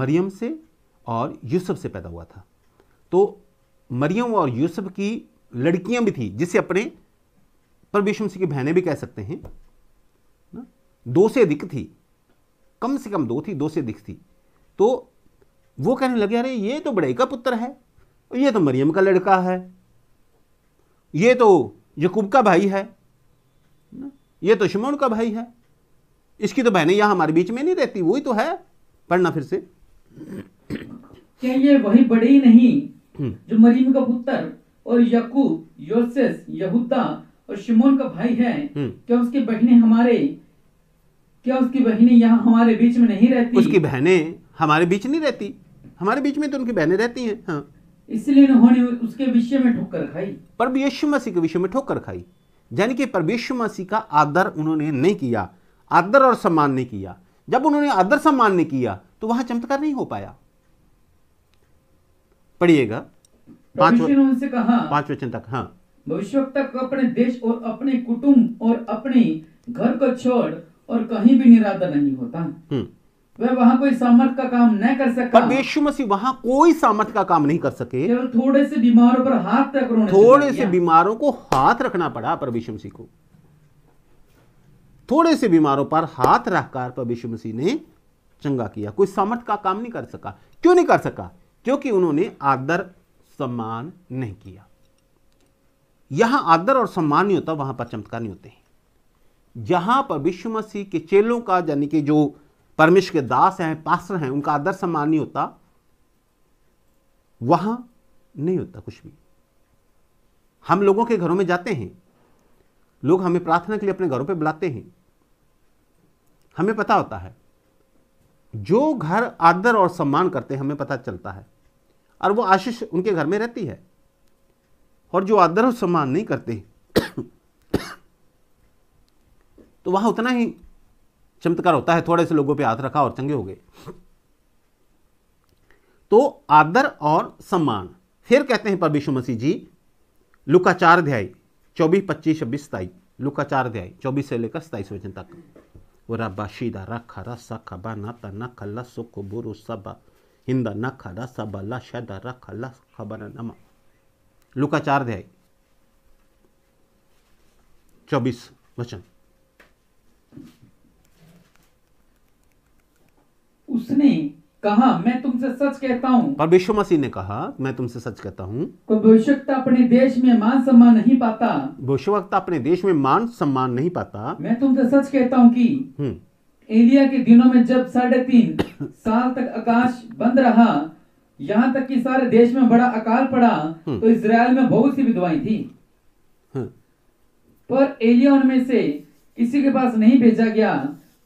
मरियम से और यूसुफ से पैदा हुआ था तो मरियम और यूसुफ की लड़कियां भी थी जिसे अपने परमेश्वर मसीह की बहनें भी कह सकते हैं ना दो से अधिक थी कम से कम दो थी दो से अधिक थी तो वो कहने लगे अरे ये तो बड़े का पुत्र है ये तो मरियम का लड़का है ये तो यकूब का भाई है ये तो शिमोन का भाई है इसकी तो बहनें यहां हमारे बीच में नहीं रहती वही तो है पढ़ना फिर से क्या ये वही बड़े नहीं हम्म। जो मरीम का पुत्र और यकूब योसेस यहूदा और शिमोन का भाई है हम्म। क्या उसकी बहनें हमारे क्या उसकी बहनें यहाँ हमारे बीच में नहीं रहती उसकी बहनें हमारे बीच नहीं रहती हमारे बीच में तो उनकी बहनें रहती हैं हाँ इसलिए उन्होंने उसके विषय में ठोकर खाई प्रभु यशु मसीह के विषय में ठोकर खाई यानी कि परमेश्वर मसीह का आदर उन्होंने नहीं किया आदर और सम्मान नहीं किया जब उन्होंने आदर सम्मान नहीं किया तो वहां चमत्कार नहीं हो पाया पढ़िएगा पांच उनसे कहा पांच वचन तक हाँ भविष्य तक अपने देश और अपने कुटुंब और अपने घर को छोड़ और कहीं भी निरादर नहीं होता हम्म। वह वहां कोई सामर्थ का काम कर सका यीशु मसीह वहां कोई सामर्थ का काम नहीं कर सके केवल थोड़े से बीमारों पर हाथ तक थोड़े से बीमारों को हाथ रखना पड़ा पर यीशु मसीह को थोड़े से बीमारों पर हाथ रखकर पर यीशु मसीह ने चंगा किया कोई सामर्थ का काम नहीं कर सका क्यों नहीं कर सका क्योंकि उन्होंने आदर सम्मान नहीं किया यहां आदर और सम्मान नहीं होता वहां पर चमत्कार नहीं होते जहां पर विश्व मसीह के चेलों का यानी कि जो परमेश्वर के दास हैं पास्टर हैं उनका आदर सम्मान नहीं होता वहां नहीं होता कुछ भी हम लोगों के घरों में जाते हैं लोग हमें प्रार्थना के लिए अपने घरों पे बुलाते हैं हमें पता होता है जो घर आदर और सम्मान करते हैं हमें पता चलता है और वो आशीष उनके घर में रहती है और जो आदर और सम्मान नहीं करते तो वहां उतना ही चमत्कार होता है थोड़े से लोगों पे हाथ रखा और चंगे हो गए तो आदर और सम्मान फिर कहते हैं परमेश्वर मसीह जी लुकाचार अध्याय चौबीस पच्चीस छब्बीस सताई लुकाचार अध्याय चौबीस से लेकर सताईस वचन तक वो रबा शीदा रखा रसा खबा नाता नख ला सुख बुरु सबा हिंदा नख रसा ला शदा रखा ला खबर नमा लुकाचार अध्याय चौबीस वचन उसने कहा मैं तुमसे सच कहता हूँ पर विश्व मसीह ने कहा मैं तुमसे सच कहता हूँ तो भविष्यवक्ता अपने देश में मान सम्मान नहीं पाता भविष्यवक्ता अपने देश में मान सम्मान नहीं पाता मैं तुमसे सच कहता हूँ की हम्म। एलिया के दिनों में जब साढ़े तीन साल तक आकाश बंद रहा यहाँ तक कि सारे देश में बड़ा अकाल पड़ा हम्म। तो इसराइल में बहुत सी विधवाई थी हम्म। पर एलिया उनमें से किसी के पास नहीं भेजा गया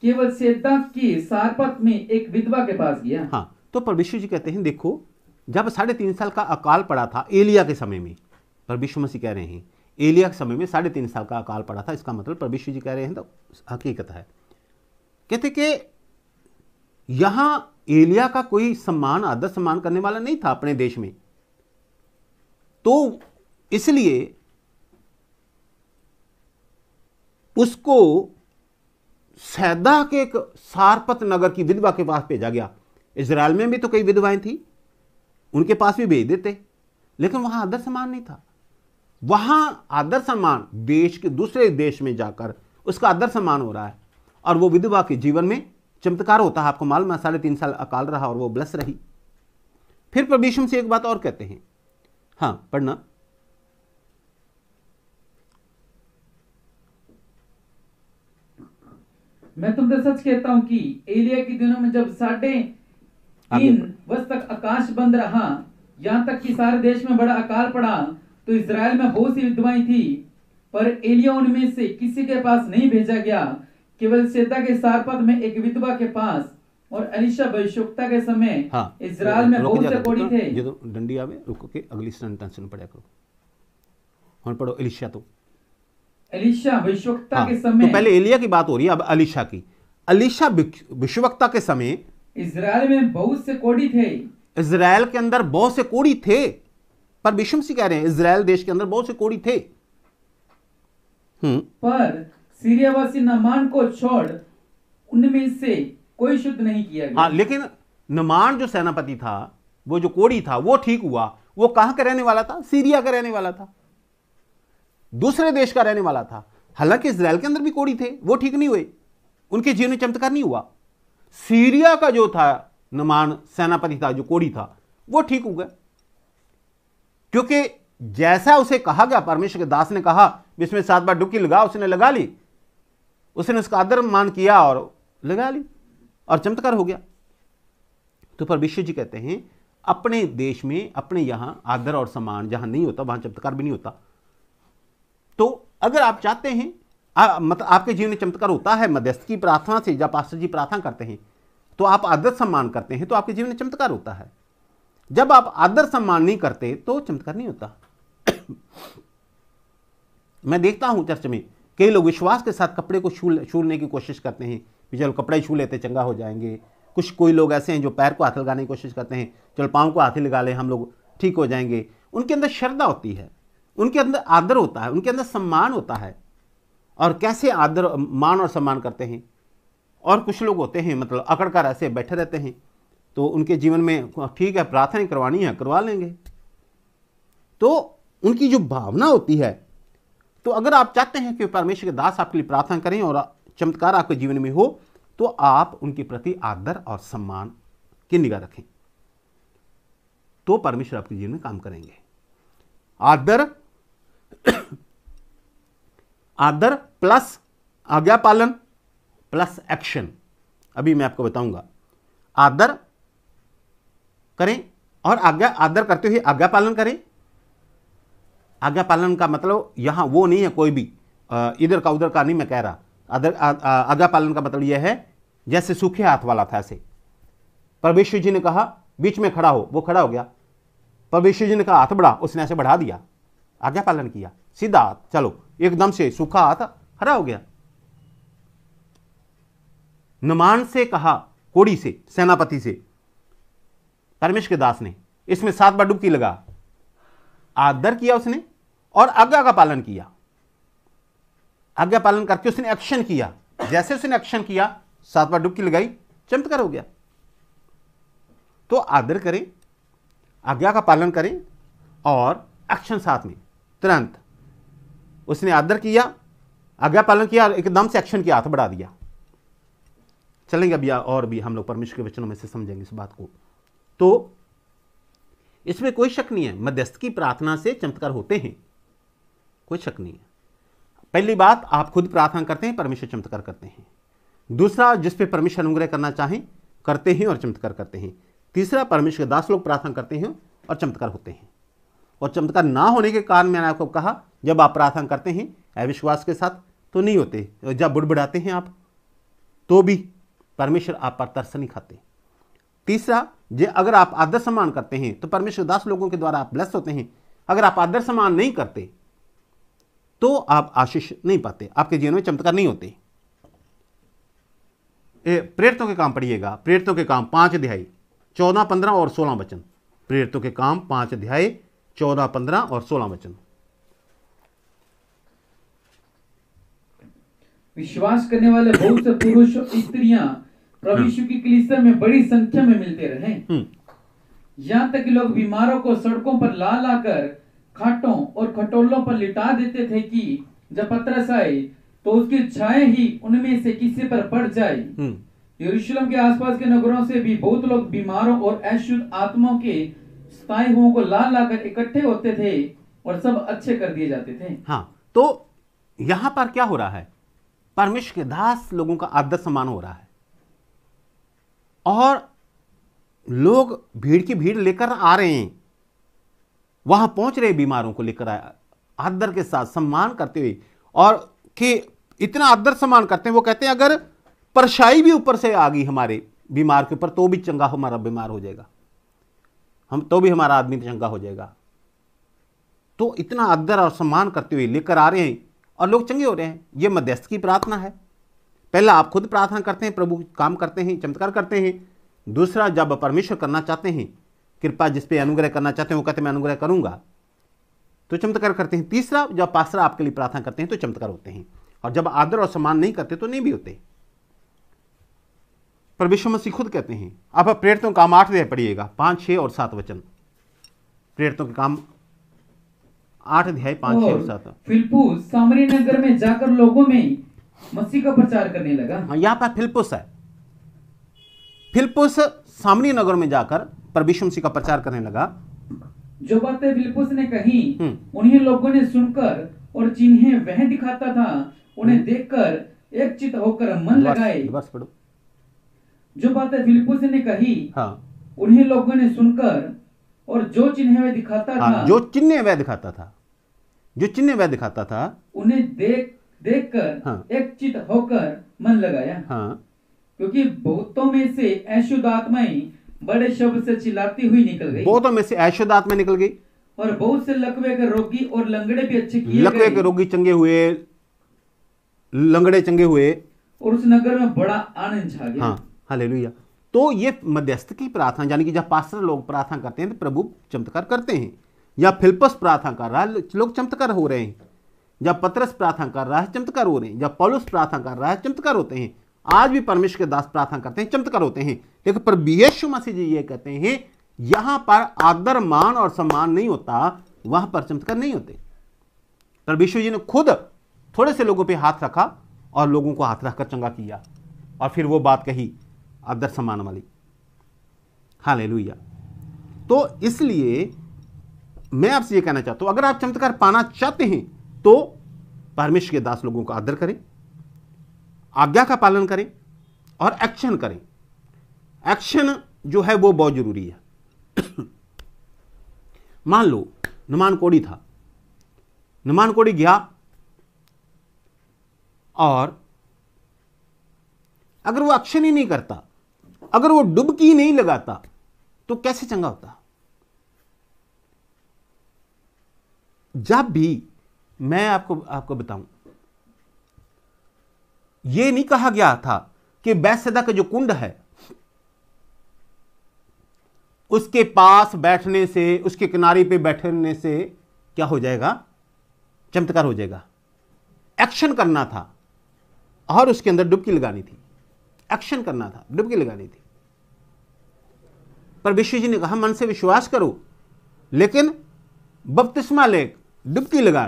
केवल सेद्दाफ की सारपत में एक विधवा के पास गया हाँ तो परमेश्वर जी कहते हैं देखो जब साढ़े तीन साल का अकाल पड़ा था एलिया के समय में परमेश्वर मसीह कह रहे हैं एलिया के समय में साढ़े तीन साल का अकाल पड़ा था इसका मतलब परमेश्वर जी कह रहे हैं तो हकीकत है कहते कि यहां एलिया का कोई सम्मान आदर सम्मान करने वाला नहीं था अपने देश में तो इसलिए उसको सैदा के एक सारपत नगर की विधवा के पास भेजा गया इसराइल में भी तो कई विधवाएं थी उनके पास भी भेज देते लेकिन वहां आदर सम्मान नहीं था वहां आदर सम्मान देश के दूसरे देश में जाकर उसका आदर सम्मान हो रहा है और वो विधवा के जीवन में चमत्कार होता है आपको मालूम है साढ़े तीन साल अकाल रहा और वो ब्लस रही फिर प्रभीषम से एक बात और कहते हैं हाँ पढ़ना मैं तुमसे सच कहता हूं कि एलिया के दिनों में जब साढ़े तीन वर्ष तक आकाश बंद रहा यहां तक कि सारे देश में बड़ा अकाल पड़ा तो इसराइल में बहुत सी विधवाएं थी पर एलिया उनमें से किसी के पास नहीं भेजा गया केवल सेता के सारपद में एक विधवा के पास और अलीशा भविष्यता के समय हाँ, इसराइल में बहुत से कोड़ी थे तो डंडिया में रुको के अगली सेंटेंस पढ़ा करो हम पढ़ो अलीशा तो एलिशा विश्वक्ता हाँ, के तो समय तो पहले एलिया की बात हो रही है अब अलीशा की अलीशा विश्वक्ता के समय इसराइल में बहुत से कोड़ी थे इसराइल के अंदर बहुत से कोड़ी थे पर विषम सिंह कह रहे हैं इसराइल देश के अंदर बहुत से कोड़ी थे हम्म। पर सीरियावासी नमान को छोड़ उनमें से कोई शुद्ध नहीं किया गया हाँ लेकिन नमान जो सेनापति था वो जो कोड़ी था वो ठीक हुआ वो कहां का रहने वाला था सीरिया का रहने वाला था दूसरे देश का रहने वाला था हालांकि इसराइल के अंदर भी कोड़ी थे वो ठीक नहीं हुए उनके जीवन में चमत्कार नहीं हुआ सीरिया का जो था नमान सेनापति था जो कोड़ी था वो ठीक हो गया क्योंकि जैसा उसे कहा गया परमेश्वर के दास ने कहा इसमें सात बार डुबकी लगा उसने लगा ली उसने उसका आदर मान किया और लगा ली और चमत्कार हो गया तो पर विश्व जी कहते हैं अपने देश में अपने यहां आदर और सम्मान जहां नहीं होता वहां चमत्कार भी नहीं होता तो अगर आप चाहते हैं आ, मत, आपके जीवन में चमत्कार होता है मध्यस्थ की प्रार्थना से जब पास्टर जी प्रार्थना करते हैं तो आप आदर सम्मान करते हैं तो आपके जीवन में चमत्कार होता है जब आप आदर सम्मान नहीं करते तो चमत्कार नहीं होता मैं देखता हूं चर्च में कई लोग विश्वास के साथ कपड़े को छू छूने की कोशिश करते हैं कि चलो कपड़े छू लेते चंगा हो जाएंगे कुछ कोई लोग ऐसे हैं जो पैर को हाथ लगाने की कोशिश करते हैं चलो पाँव को हाथ लगा लें हम लोग ठीक हो जाएंगे उनके अंदर श्रद्धा होती है उनके अंदर आदर होता है उनके अंदर सम्मान होता है और कैसे आदर मान और सम्मान करते हैं और कुछ लोग होते हैं मतलब अकड़ कर ऐसे बैठे रहते हैं तो उनके जीवन में ठीक है प्रार्थना करवानी है करवा लेंगे तो उनकी जो भावना होती है तो अगर आप चाहते हैं कि परमेश्वर के दास आपके लिए प्रार्थना करें और चमत्कार आपके जीवन में हो तो आप उनके प्रति आदर और सम्मान की निगाह रखें तो परमेश्वर आपके जीवन में काम करेंगे आदर आदर प्लस आज्ञा पालन प्लस एक्शन अभी मैं आपको बताऊंगा आदर करें और आज्ञा आदर करते हुए आज्ञा पालन करें आज्ञा पालन का मतलब यहां वो नहीं है कोई भी इधर का उधर का नहीं मैं कह रहा आदर आज्ञा पालन का मतलब यह है जैसे सूखे हाथ वाला था ऐसे परमेश्वर जी ने कहा बीच में खड़ा हो वो खड़ा हो गया परमेश्वर जी ने कहा हाथ बढ़ा उसने ऐसे बढ़ा दिया आज्ञा पालन किया सीधा हाथ चलो एकदम से सूखा हाथ हरा हो गया नमान से कहा कोड़ी से सेनापति से परमेश के दास ने इसमें सात बार डुबकी लगा आदर किया उसने और आज्ञा का पालन किया आज्ञा पालन करके उसने एक्शन किया जैसे उसने एक्शन किया सात बार डुबकी लगाई चमत्कार हो गया तो आदर करें आज्ञा का पालन करें और एक्शन साथ में तुरंत उसने आदर किया आज्ञा पालन किया और एकदम से एक्शन किया हाथ बढ़ा दिया चलेंगे अभी और भी हम लोग परमेश्वर के वचनों में से समझेंगे इस बात को तो इसमें कोई शक नहीं है मध्यस्थ की प्रार्थना से चमत्कार होते हैं कोई शक नहीं है पहली बात आप खुद प्रार्थना करते हैं परमेश्वर चमत्कार करते हैं दूसरा जिस पे परमेश्वर अनुग्रह करना चाहें करते हैं और चमत्कार करते हैं तीसरा परमेश्वर दास लोग प्रार्थना करते हैं और चमत्कार होते हैं और चमत्कार ना होने के कारण मैंने आपको कहा जब आप प्रार्थना करते हैं अविश्वास के साथ तो नहीं होते जब बुड़बुड़ाते हैं आप तो भी परमेश्वर आप पर तरस नहीं खाते तीसरा जे अगर आप आदर सम्मान करते हैं तो परमेश्वर दास लोगों के द्वारा आप ब्लस होते हैं अगर आप आदर सम्मान नहीं करते तो आप आशीष नहीं पाते आपके जीवन में चमत्कार नहीं होते प्रेरितों के काम पढ़िएगा प्रेरितों के काम पांच अध्याय चौदह पंद्रह और सोलह वचन प्रेरितों के काम पांच अध्याय चौदह पंद्रह और सोलह वचन विश्वास करने वाले बहुत से पुरुष स्त्रियां प्रभु हम्म। यीशु की कलीसिया में बड़ी संख्या में मिलते रहे हम्म। यहाँ तक कि लोग बीमारों को सड़कों पर ला ला कर खाटों और खटोलों पर लिटा देते थे कि जब पत्रस आए तो उसकी छाए ही उनमें से किसी पर पड़ जाए हम्म। यरूशलेम के आसपास के नगरों से भी बहुत लोग बीमारों और अशुद्ध आत्माओं के स्थायी को ला ला कर इकट्ठे होते थे और सब अच्छे कर दिए जाते थे हाँ तो यहां पर क्या हो रहा है परमेश्वर के दास लोगों का आदर सम्मान हो रहा है और लोग भीड़ की भीड़ लेकर आ रहे हैं वहां पहुंच रहे बीमारों को लेकर आया आदर के साथ सम्मान करते हुए और कि इतना आदर सम्मान करते हैं वो कहते हैं अगर परछाई भी ऊपर से आ गई हमारे बीमार के ऊपर तो भी चंगा हमारा बीमार हो जाएगा हम तो भी हमारा आदमी चंगा हो जाएगा तो इतना आदर और सम्मान करते हुए लेकर आ रहे हैं और लोग चंगे हो रहे हैं ये मध्यस्थ की प्रार्थना है पहला आप खुद प्रार्थना करते हैं प्रभु काम करते हैं चमत्कार करते हैं दूसरा जब परमेश्वर करना चाहते हैं कृपा जिस पे अनुग्रह करना चाहते हैं वो कहते हैं मैं अनुग्रह करूंगा तो चमत्कार करते हैं तीसरा जब पासरा आपके लिए प्रार्थना करते हैं तो चमत्कार होते हैं और जब आदर और सम्मान नहीं करते तो नहीं भी होते विश्व मसीह खुद कहते हैं आप प्रेरितों काम आठ अध्याय पढ़िएगा पांच छह और सात वचन प्रेरितों के काम आठ अध्याय पाँच और सात फिलपुस सामरी नगर में जाकर लोगों में मसीह का प्रचार करने लगा हाँ यहाँ पर फिलपुस है फिलपुस सामरी नगर में जाकर परमेश्वर मसीह का प्रचार करने लगा जो बातें फिलिपुस ने कही हम्म। लोगों ने सुनकर और जिन्हें वह दिखाता था उन्हें हम्म। देखकर एक चित होकर मन लगाए बस पढ़ो जो बातें फिलिपुस ने कही हाँ उन्हीं लोगों ने सुनकर और जो चिन्ह वह दिखाता हाँ, था जो चिन्ह वह दिखाता था जो चिन्ह वह दिखाता था उन्हें देख देख कर हाँ, एक चित होकर मन लगाया हाँ, क्योंकि बहुतों में से अशुद्ध आत्माएं बड़े शब्द से चिल्लाती हुई निकल गई बहुतों में से अशुद्ध आत्मा निकल गई और बहुत से लकवे के रोगी और लंगड़े भी अच्छे किए लकवे के रोगी चंगे हुए लंगड़े चंगे हुए और उस नगर में बड़ा आनंद छा गया हाँ, हालेलुया तो ये मध्यस्थ की प्रार्थना यानी कि जब पास्टर लोग प्रार्थना करते हैं तो प्रभु चमत्कार करते हैं या फिल्पस प्रार्थना कर रहा है लोग चमत्कार हो रहे हैं जब पत्रस प्रार्थना कर रहा है चमत्कार हो रहे हैं जब पौलुस प्रार्थना कर रहा है चमत्कार होते हैं आज भी परमेश्वर के दास प्रार्थना करते हैं चमत्कार होते हैं लेकिन पर यीशु मसीह जी ये कहते हैं यहां पर आदर मान और सम्मान नहीं होता वहां पर चमत्कार नहीं होते पर विश्व जी ने खुद थोड़े से लोगों पे हाथ रखा और लोगों को हाथ रखकर चंगा किया और फिर वो बात कही आदर सम्मान वाली हाँ ले तो इसलिए मैं आपसे ये कहना चाहता हूं अगर आप चमत्कार पाना चाहते हैं तो परमेश्वर के दास लोगों का आदर करें आज्ञा का पालन करें और एक्शन करें एक्शन जो है वो बहुत जरूरी है मान लो नुमान कोड़ी था नुमान कोड़ी गया और अगर वो एक्शन ही नहीं करता अगर वो डुबकी नहीं लगाता तो कैसे चंगा होता जब भी मैं आपको आपको बताऊं यह नहीं कहा गया था कि बैसदा का जो कुंड है उसके पास बैठने से उसके किनारे पे बैठने से क्या हो जाएगा चमत्कार हो जाएगा एक्शन करना था और उसके अंदर डुबकी लगानी थी एक्शन करना था डुबकी लगानी थी पर विश्व जी ने कहा मन से विश्वास करो लेकिन बपतिस्मा ले डुबकी लगा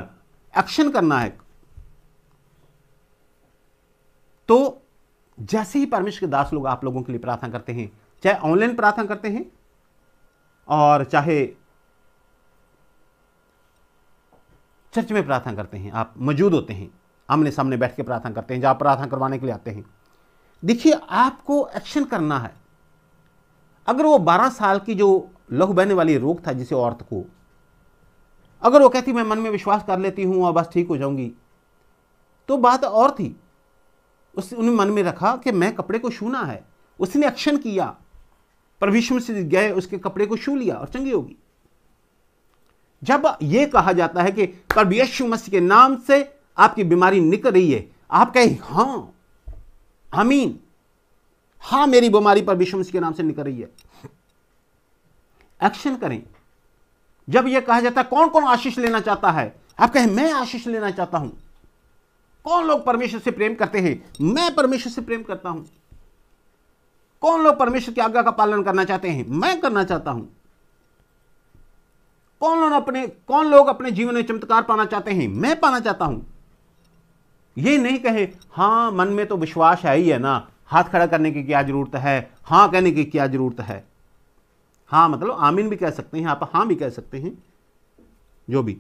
एक्शन करना है तो जैसे ही परमेश्वर के दास लोग आप लोगों के लिए प्रार्थना करते हैं चाहे ऑनलाइन प्रार्थना करते हैं और चाहे चर्च में प्रार्थना करते हैं आप मौजूद होते हैं आमने सामने बैठ के प्रार्थना करते हैं जहां प्रार्थना करवाने के लिए आते हैं देखिए आपको एक्शन करना है अगर वो 12 साल की जो लहू बहने वाली रोग था जिसे औरत को अगर वो कहती मैं मन में विश्वास कर लेती हूँ और बस ठीक हो जाऊंगी तो बात और थी उसने उन्हें मन में रखा कि मैं कपड़े को छूना है उसने एक्शन किया पर विष्णु से गए उसके कपड़े को छू लिया और चंगी होगी जब यह कहा जाता है कि पर यीशु मसीह के नाम से आपकी बीमारी निकल रही है आप कहें हाँ आमीन हां मेरी बीमारी पर विश्व के नाम से निकल रही है एक्शन करें जब यह कहा जाता है कौन कौन आशीष लेना चाहता है आप कहें मैं आशीष लेना चाहता हूं कौन लोग परमेश्वर से प्रेम करते हैं मैं परमेश्वर से प्रेम करता हूं कौन लोग परमेश्वर की आज्ञा का पालन करना चाहते हैं मैं करना चाहता हूं कौन लोग अपने कौन लोग अपने जीवन में चमत्कार पाना चाहते हैं मैं पाना चाहता हूं ये नहीं कहे हाँ मन में तो विश्वास है ही है ना हाथ खड़ा करने की क्या जरूरत है हाँ कहने की क्या जरूरत है हाँ मतलब आमीन भी कह सकते हैं आप हाँ भी कह सकते हैं जो भी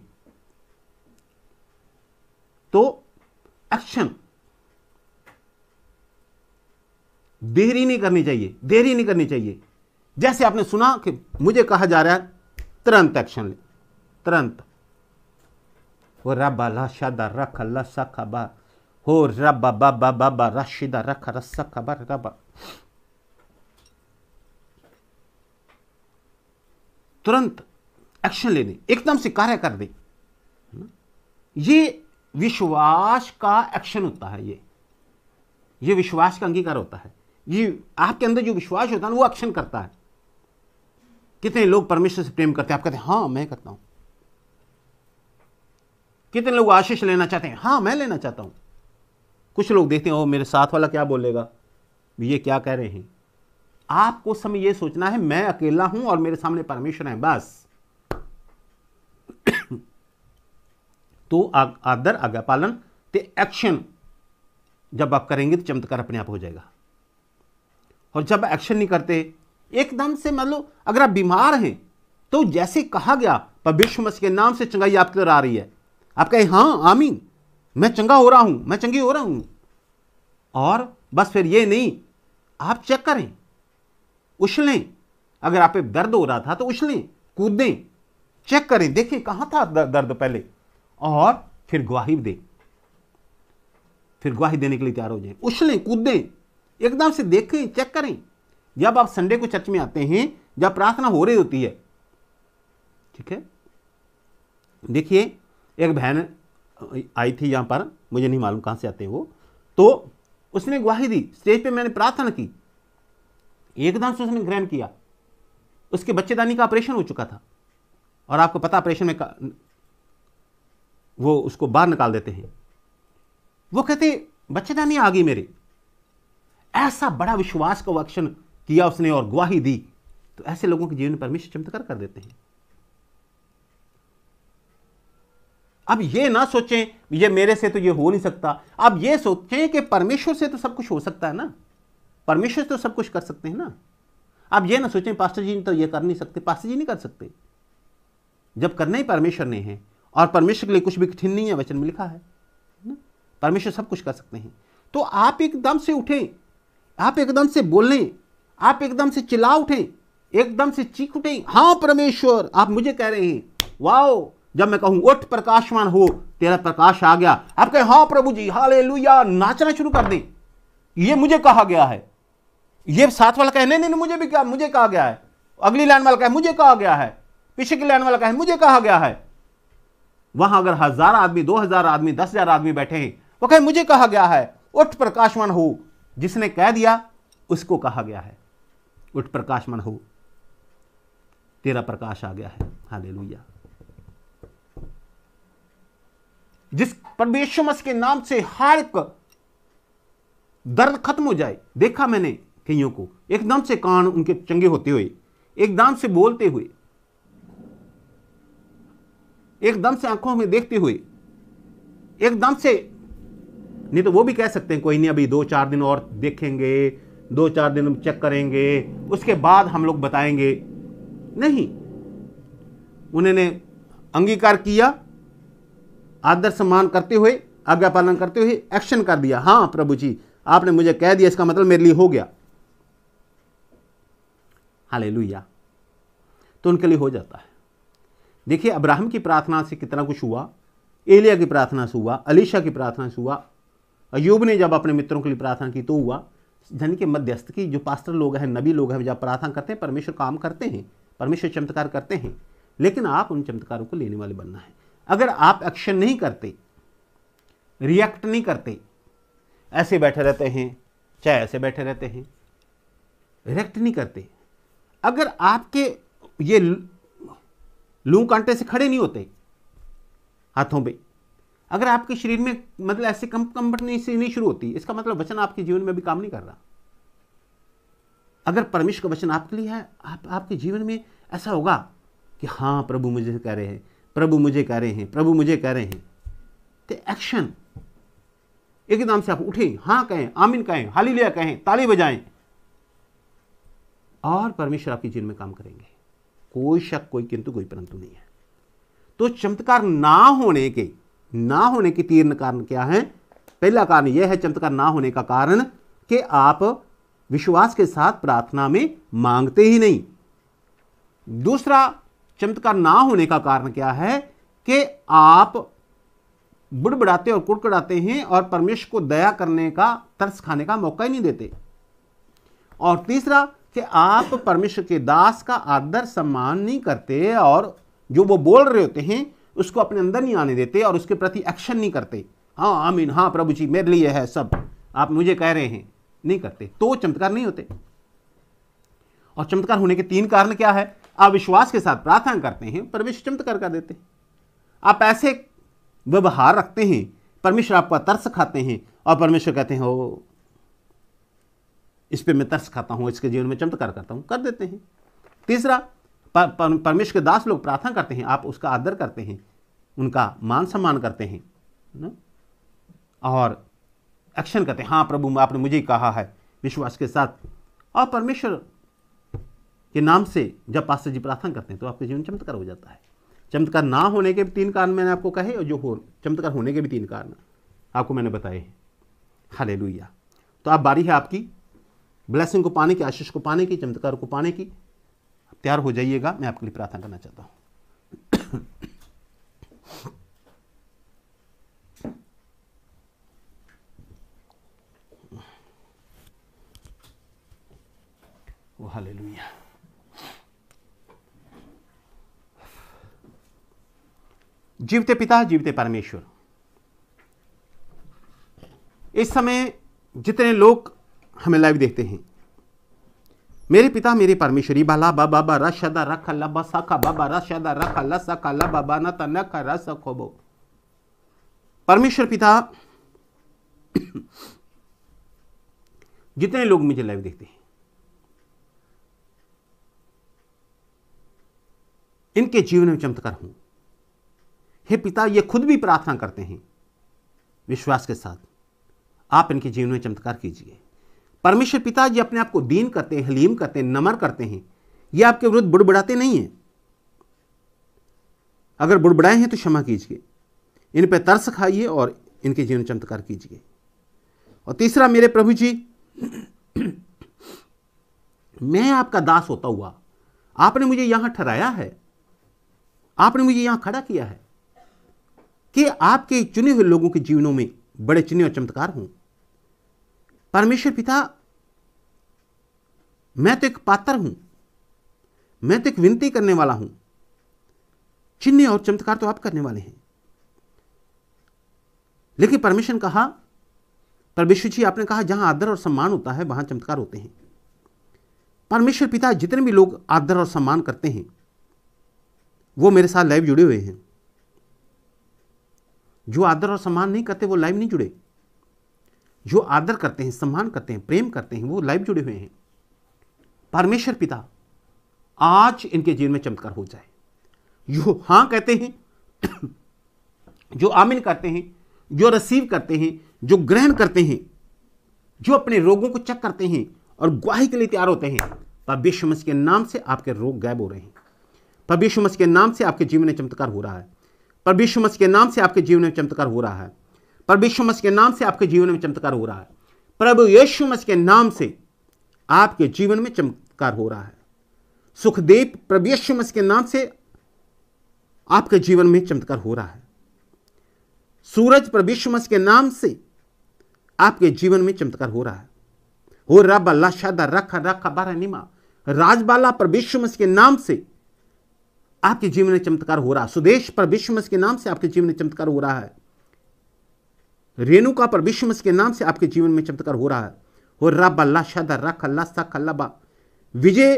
तो एक्शन देरी नहीं करनी चाहिए देरी नहीं करनी चाहिए जैसे आपने सुना कि मुझे कहा जा रहा है तुरंत एक्शन ले तुरंत वो रब अल्लाह शादा रख अल्लाह सखा बा हो रब बब बब रशिदा रख रस खबर रब तुरंत एक्शन ले दे एकदम से कार्य कर दे ये विश्वास का एक्शन होता है ये ये विश्वास का अंगीकार होता है ये आपके अंदर जो विश्वास होता है वो एक्शन करता है कितने लोग परमेश्वर से प्रेम करते हैं आप कहते हैं हाँ मैं करता हूं कितने लोग आशीष लेना चाहते हैं हाँ मैं लेना चाहता हूं कुछ लोग देखते हैं ओ मेरे साथ वाला क्या बोलेगा ये क्या कह रहे हैं आपको समय यह सोचना है मैं अकेला हूं और मेरे सामने परमेश्वर है बस तो आदर आज्ञा पालन ते एक्शन जब आप करेंगे तो चमत्कार अपने आप हो जाएगा और जब एक्शन नहीं करते एकदम से मतलब अगर आप बीमार हैं तो जैसे कहा गया पर विश्व मसीह के नाम से चंगाई आपकी तरह आ रही है आप कहें हाँ आमीन मैं चंगा हो रहा हूं मैं चंगी हो रहा हूं और बस फिर ये नहीं आप चेक करें उछलें अगर आप दर्द हो रहा था तो उछलें कूदें चेक करें देखें कहां था दर्द पहले और फिर गुवाही दें फिर गुवाही देने के लिए तैयार हो जाए उछलें कूदें एकदम से देखें चेक करें जब आप संडे को चर्च में आते हैं जब प्रार्थना हो रही होती है ठीक है देखिए एक बहन आई थी यहाँ पर मुझे नहीं मालूम कहाँ से आते वो तो उसने गवाही दी स्टेज पे मैंने प्रार्थना की एकदम से उसने ग्रहण किया उसके बच्चेदानी का ऑपरेशन हो चुका था और आपको पता ऑपरेशन में का, वो उसको बाहर निकाल देते हैं वो कहते बच्चेदानी आ गई मेरे ऐसा बड़ा विश्वास का एक्शन किया उसने और गवाही दी तो ऐसे लोगों के जीवन परमेश्वर चमत्कार कर देते हैं अब ये ना सोचें ये मेरे से तो ये हो नहीं सकता अब ये सोचें कि परमेश्वर से तो सब कुछ हो सकता है ना परमेश्वर से तो सब कुछ कर सकते हैं ना आप ये ना सोचें पास्टर जी तो ये कर नहीं सकते पास्टर जी नहीं कर सकते जब करना ही परमेश्वर ने है और परमेश्वर के लिए कुछ भी कठिन नहीं है वचन में लिखा है ना परमेश्वर सब कुछ कर सकते हैं तो आप एकदम से उठें आप एकदम से बोलें आप एकदम से चिल्ला उठें एकदम से चीख उठें हाँ परमेश्वर आप मुझे कह रहे हैं वाओ जब मैं कहूं उठ प्रकाशमान हो तेरा प्रकाश आ गया आप कहें हाँ प्रभु जी हाले नाचना शुरू कर दे ये मुझे कहा गया है ये साथ वाला कहे नहीं नहीं मुझे भी क्या मुझे कहा गया है अगली लाइन वाला कहे मुझे कहा गया है पीछे की लाइन वाला कहे मुझे कहा गया है वहां अगर हजार आदमी दो हजार आदमी दस हजार आदमी बैठे हैं वो कहे मुझे कहा गया है उठ प्रकाशमान हो जिसने कह दिया उसको कहा गया है उठ प्रकाशमान हो तेरा प्रकाश आ गया है लुया जिस परमेश्वर मसीह के नाम से हर एक दर्द खत्म हो जाए देखा मैंने कईयों को एकदम से कान उनके चंगे होते हुए एकदम से बोलते हुए एकदम से आंखों में देखते हुए एकदम से नहीं तो वो भी कह सकते हैं कोई नहीं अभी दो चार दिन और देखेंगे दो चार दिन हम चेक करेंगे उसके बाद हम लोग बताएंगे नहीं उन्होंने अंगीकार किया आदर सम्मान करते हुए आज्ञा पालन करते हुए एक्शन कर दिया हाँ प्रभु जी आपने मुझे कह दिया इसका मतलब मेरे लिए हो गया हाले तो उनके लिए हो जाता है देखिए अब्राहम की प्रार्थना से कितना कुछ हुआ एलिया की प्रार्थना से हुआ अलीशा की प्रार्थना से हुआ अयूब ने जब अपने मित्रों के लिए प्रार्थना की तो हुआ धन के मध्यस्थ की जो पास्टर लोग हैं नबी लोग हैं जब प्रार्थना करते हैं परमेश्वर काम करते हैं परमेश्वर चमत्कार करते हैं लेकिन आप उन चमत्कारों को लेने वाले बनना है अगर आप एक्शन नहीं करते रिएक्ट नहीं करते ऐसे बैठे रहते हैं चाहे ऐसे बैठे रहते हैं रिएक्ट नहीं करते अगर आपके ये लू कांटे से खड़े नहीं होते हाथों पे अगर आपके शरीर में मतलब ऐसे कम कम बटने से नहीं शुरू होती इसका मतलब वचन आपके जीवन में भी काम नहीं कर रहा अगर परमेश्वर का वचन आपके लिए है आप आपके जीवन में ऐसा होगा कि हाँ प्रभु मुझे कह रहे हैं प्रभु मुझे कह रहे हैं प्रभु मुझे कह रहे हैं तो एक्शन एकदम से आप उठें हाँ कहें आमिन कहें हाली लिया कहें ताली बजाएं और परमेश्वर आपकी जीवन में काम करेंगे कोई शक कोई किंतु कोई परंतु नहीं है तो चमत्कार ना होने के ना होने के तीर्ण कारण क्या है पहला कारण यह है चमत्कार ना होने का कारण कि आप विश्वास के साथ प्रार्थना में मांगते ही नहीं दूसरा चमत्कार ना होने का कारण क्या है कि आप बुड़बड़ाते और कुड़कड़ाते हैं और परमेश्वर को दया करने का तरस खाने का मौका ही नहीं देते और तीसरा कि आप परमेश्वर के दास का आदर सम्मान नहीं करते और जो वो बोल रहे होते हैं उसको अपने अंदर नहीं आने देते और उसके प्रति एक्शन नहीं करते हाँ आमीन हाँ प्रभु जी मेरे लिए है सब आप मुझे कह रहे हैं नहीं करते तो चमत्कार नहीं होते और चमत्कार होने के तीन कारण क्या है अविश्वास विश्वास के साथ प्रार्थना करते हैं परमेश्वर चमत्कार कर देते हैं आप ऐसे व्यवहार रखते हैं परमेश्वर आपका तर्स खाते हैं और परमेश्वर कहते हैं हो इस पर मैं तर्स खाता हूँ इसके जीवन में चमत्कार करता हूँ कर देते हैं तीसरा परमेश्वर के दास लोग प्रार्थना करते हैं आप उसका आदर करते हैं उनका मान सम्मान करते हैं ना और एक्शन करते हैं हाँ प्रभु आपने मुझे कहा है विश्वास के साथ और परमेश्वर के नाम से जब पास्टर जी प्रार्थना करते हैं तो आपके जीवन चमत्कार हो जाता है चमत्कार ना होने के भी तीन कारण मैंने आपको कहे और जो हो चमत्कार होने के भी तीन कारण आपको मैंने बताए हैं हाले तो आप बारी है आपकी ब्लैसिंग को पाने की आशीष को पाने की चमत्कार को पाने की तैयार हो जाइएगा मैं आपके लिए प्रार्थना करना चाहता हूँ हले हालेलुया जीवते पिता जीवते परमेश्वर इस समय जितने लोग हमें लाइव देखते हैं मेरे पिता मेरे परमेश्वरी बाला बाबा बा रशदा रख लबा सखा बाबा रशदा रख लसखा लबा बाना तनख रस खोबो परमेश्वर पिता जितने लोग मुझे लाइव देखते हैं इनके जीवन में चमत्कार हूं हे पिता ये खुद भी प्रार्थना करते हैं विश्वास के साथ आप इनके जीवन में चमत्कार कीजिए परमेश्वर पिता जी अपने आप को दीन करते हैं हलीम करते हैं नमर करते हैं ये आपके विरुद्ध बुड़बुड़ाते नहीं हैं अगर बुड़बुड़ाए हैं तो क्षमा कीजिए इन पर तरस खाइए और इनके जीवन चमत्कार कीजिए और तीसरा मेरे प्रभु जी मैं आपका दास होता हुआ आपने मुझे यहां ठहराया है आपने मुझे यहां खड़ा किया है कि आपके चुने हुए लोगों के जीवनों में बड़े चिन्ह और चमत्कार हों परमेश्वर पिता मैं तो एक पात्र हूं मैं तो एक विनती करने वाला हूं चिन्ह और चमत्कार तो आप करने वाले हैं लेकिन परमेश्वर ने कहा परमेश्वर जी आपने कहा जहां आदर और सम्मान होता है वहां चमत्कार होते हैं परमेश्वर पिता जितने भी लोग आदर और सम्मान करते हैं वो मेरे साथ लाइव जुड़े हुए हैं जो आदर और सम्मान नहीं करते वो लाइव नहीं जुड़े जो आदर करते हैं सम्मान करते हैं प्रेम करते हैं वो लाइव जुड़े हुए हैं परमेश्वर पिता आज इनके जीवन में चमत्कार हो जाए जो हां कहते हैं जो आमिन करते हैं जो रिसीव करते हैं जो ग्रहण करते हैं जो अपने रोगों को चेक करते हैं और गुवाही के लिए तैयार होते हैं तब के नाम से आपके रोग गायब हो रहे हैं तब के नाम से आपके जीवन में चमत्कार हो रहा है पर विश्व मस के नाम से आपके जीवन में चमत्कार हो रहा है पर विश्व मस के नाम से आपके जीवन में चमत्कार हो रहा है प्रभु यीशु मस के नाम से आपके जीवन में चमत्कार हो रहा है सुखदेव प्रभु यीशु मस के नाम से आपके जीवन में चमत्कार हो रहा है सूरज प्रभु यीशु मस के नाम से आपके जीवन में चमत्कार हो रहा है हो रब अल्लाह शादा रखा रखा बारा निमा राजबाला प्रभु यीशु मस के नाम से आपके जीवन में चमत्कार हो रहा है सुदेश पर विश्वमस के नाम से आपके जीवन में चमत्कार हो रहा है रेणुका पर विश्वमस के नाम से आपके जीवन में चमत्कार हो रहा है हो रब अल्लाह शादा रख अल्लाह सख अल्लाबा विजय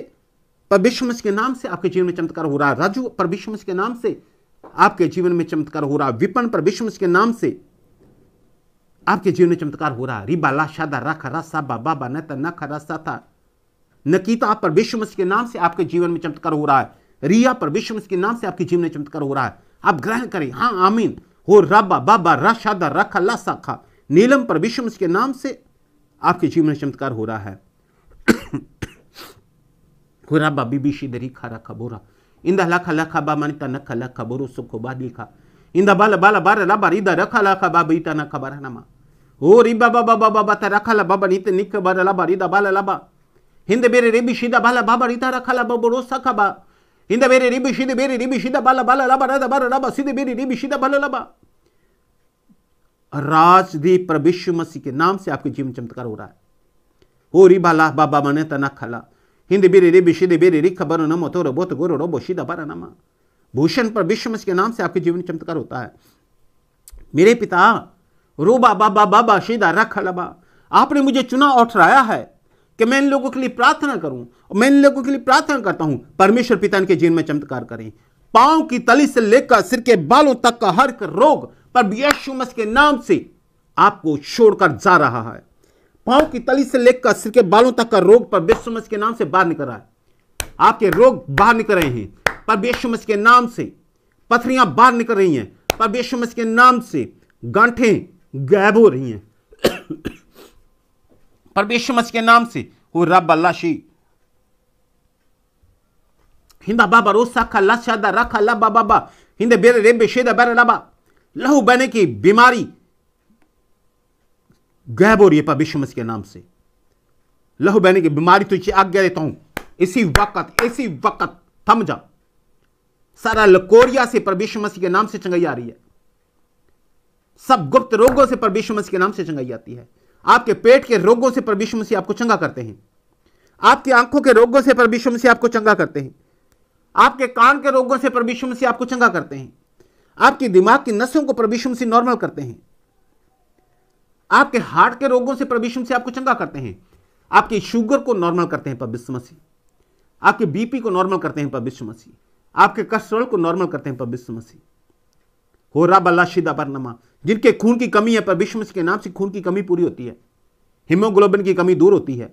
पर विश्वमस के नाम से आपके जीवन में चमत्कार हो रहा है राजू पर विश्वमस के नाम से आपके जीवन में चमत्कार हो रहा है विपन पर विश्वमस के नाम से आपके जीवन में चमत्कार हो रहा है रिबा ला शादा रख रसा बाबा नत नख रसा था नकीता पर विश्वमस के नाम से आपके जीवन में चमत्कार हो रहा है रिया पर विश्व के नाम से आपकी जीवन चमत्कार हो रहा है आप ग्रहण करें हाँ आमीन हो रबा बाबा रशादा रखा लसाखा नीलम पर विश्व के नाम से आपके जीवन चमत्कार हो रहा है हो रबा बीबी शिदरी खा रखा बोरा इंदा लखा लखा बा मानिता नखा लखा बोरो सुखो बा खा इंदा बाला बाला बारा लाबा रिदा रखा लखा बा बीता नखा बारा नमा हो रिबा बाबा बाबा बाता रखा ला बाबा नीते निक बारा लाबा रिदा बाला लाबा हिंदे बेरे रेबी शीदा बाला बाबा रिता रखा ला बोरो सखा बा இந்த பேரி ரிபி ஷிதி பேரி ரிபி ஷித பல பல லப ரத பர ரப சிதி பேரி ரிபி ஷித बल लबा राजदीप प्रभु विश्व मसीह के नाम से आपके जीवन चमत्कार हो रहा है हो री बाला बाबा मने तना खला हिंद बेरे रे बिशिदे बेरे रिख बरो नमो तो रबो तो गोरो रबो शिदा बारा नमा भूषण पर विश्व मसीह के नाम से आपके जीवन चमत्कार होता है मेरे पिता रोबा बाबा बाबा शिदा रख लबा आपने मुझे चुना और ठहराया है कि मैं इन लोगों के लिए प्रार्थना करूं और मैं इन लोगों के लिए प्रार्थना करता हूं परमेश्वर पिता इनके जीवन में चमत्कार करें पांव की तली से लेकर सिर के बालों तक का हर रोग पर यीशु के नाम से आपको छोड़कर जा रहा है पांव की तली से लेकर सिर के बालों तक का रोग पर यीशु के नाम से बाहर निकल रहा है आपके रोग बाहर निकल रहे हैं पर यीशु के नाम से पथरियां बाहर निकल रही हैं पर यीशु के नाम से गांठें गायब हो रही हैं और यीशु मसीह के नाम से हु रब अल्लाह शी हिंदा बाबा रोज साखा ला शादा रखा ला बाबा हिंदे बेरे रेबे शेदा बेरे लाबा लहू बने की बीमारी गैब हो रही है पा विश्व मसीह के नाम से लहू बहने की बीमारी तुझे आज्ञा देता हूं इसी वक्त इसी वक्त थम जा सारा लकोरिया से परमेश मसीह के नाम से चंगाई आ रही है सब गुप्त रोगों से परमेश मसीह के नाम से चंगाई आती है आपके पेट के रोगों से परमेश्वर मसीह आपको चंगा करते हैं आपकी आंखों के रोगों से परमेश्वर मसीह आपको चंगा करते हैं आपके कान के रोगों से परमेश्वर मसीह आपको चंगा करते हैं आपके दिमाग की नसों को परमेश्वर मसीह नॉर्मल करते हैं आपके हार्ट के रोगों से परमेश्वर मसीह आपको चंगा करते हैं आपके शुगर को नॉर्मल करते हैं परमेश्वर मसीह आपके बीपी को नॉर्मल करते हैं परमेश्वर मसीह आपके कोलेस्ट्रॉल को नॉर्मल करते हैं परमेश्वर मसीह हो रब अल्ला शिदा पर नमा जिनके खून की कमी है पर विश्व के नाम से खून की कमी पूरी होती है हीमोग्लोबिन की कमी दूर होती है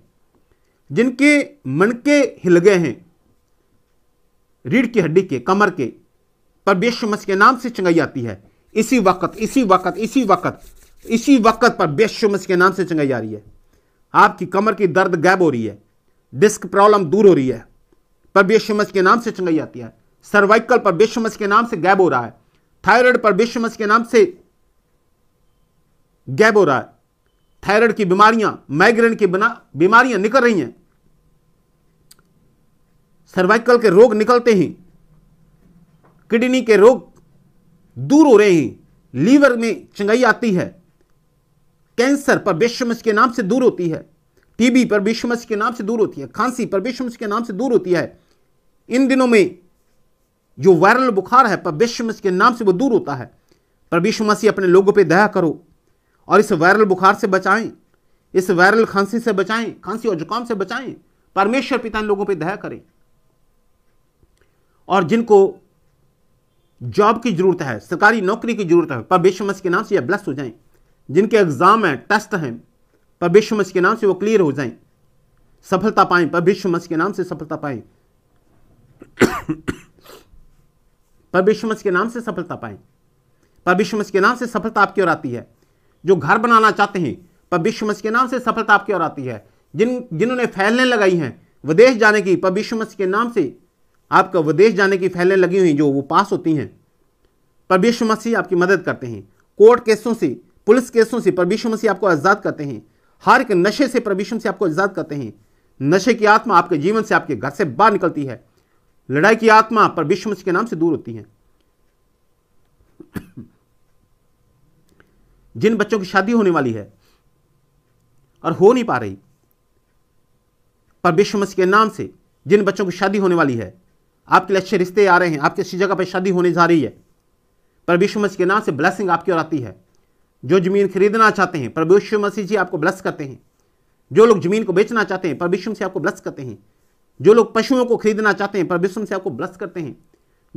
जिनके मणके हिल गए हैं रीढ़ की हड्डी के कमर के पर परबेशमस के नाम से चंगाई आती है इसी वक्त इसी वक्त इसी वक्त इसी वक्त पर बेशमस के नाम से चंगाई आ रही है आपकी कमर की दर्द गैब हो रही है डिस्क प्रॉब्लम दूर हो रही है पर बेशमस के नाम से चंगाई आती है सर्वाइकल पर बेशमस के नाम से गैब हो रहा है थायराइड पर विश्वमस के नाम से गैब हो रहा है थायराइड की बीमारियां माइग्रेन की बीमारियां निकल रही हैं सर्वाइकल के रोग निकलते ही किडनी के रोग दूर हो रहे हैं लीवर में चंगाई आती है कैंसर पर विश्वमस के नाम से दूर होती है टीबी पर विश्वमस के नाम से दूर होती है खांसी पर विश्वमस के नाम से दूर होती है इन दिनों में जो वायरल बुखार है परबिशम के नाम से वो दूर होता है विश्व मसीह अपने लोगों पे दया करो और इस वायरल बुखार से बचाएं इस वायरल खांसी से बचाएं खांसी और जुकाम से बचाएं परमेश्वर पिता इन लोगों पे दया करें और जिनको जॉब की जरूरत है सरकारी नौकरी की जरूरत है विश्व मसीह के नाम से यह ब्लस हो जाएं जिनके एग्ज़ाम हैं टेस्ट हैं विश्व मसीह के नाम से वो क्लियर हो जाएं सफलता पाएं विश्व मसीह के नाम से सफलता पाएं पर विश्वमस के नाम से सफलता पाएं पर विश्वमस के नाम से सफलता आपकी ओर आती है जो घर बनाना चाहते हैं पर विश्वमस के नाम से सफलता आपकी ओर आती है जिन जिन्होंने फैलने लगाई हैं विदेश जाने की पर विश्वमस के नाम से आपका विदेश जाने की फैलने लगी हुई जो वो पास होती हैं पर विश्व मसीह आपकी मदद करते हैं कोर्ट केसों से पुलिस केसों से पर विश्व मसीह आपको आज़ाद करते हैं हर एक नशे से पर विश्व से आपको आज़ाद करते हैं नशे की आत्मा आपके जीवन से आपके घर से बाहर निकलती है लड़ाई की आत्मा पर विश्व के नाम से दूर होती है जिन बच्चों की शादी होने वाली है और हो नहीं पा रही पर विश्व के नाम से जिन बच्चों की शादी होने वाली है आपके लिए अच्छे रिश्ते आ रहे हैं आपके अच्छी जगह पर शादी होने जा रही है पर विश्व मसीह के नाम से ब्लेसिंग आपकी ओर आती है जो जमीन खरीदना चाहते हैं पर विश्व मसीह जी आपको ब्लस करते हैं जो लोग जमीन को बेचना चाहते हैं पर विश्व से आपको ब्लस करते हैं जो लोग पशुओं को खरीदना चाहते हैं विश्व से आपको ब्लस करते हैं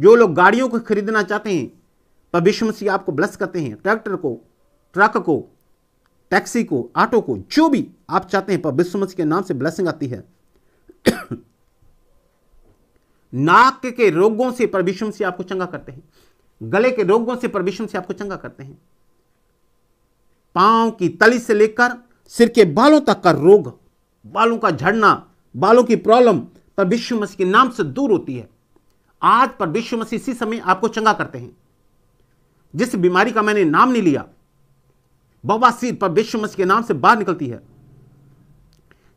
जो लोग गाड़ियों को खरीदना चाहते हैं विश्व से आपको ब्लस करते हैं ट्रैक्टर को ट्रक को टैक्सी को ऑटो को जो भी आप चाहते हैं पर विश्व के नाम से ब्लसिंग आती है नाक के रोगों से विश्व से आपको चंगा करते हैं गले के रोगों से विश्व से आपको चंगा करते हैं पांव की तली से लेकर सिर के बालों तक का रोग बालों का झड़ना बालों की प्रॉब्लम पर विश्व मसीह के नाम से दूर होती है आज पर विश्व मसीह इसी समय आपको चंगा करते हैं जिस बीमारी का मैंने नाम नहीं लिया बवासीर पर विश्व मसीह के नाम से बाहर निकलती है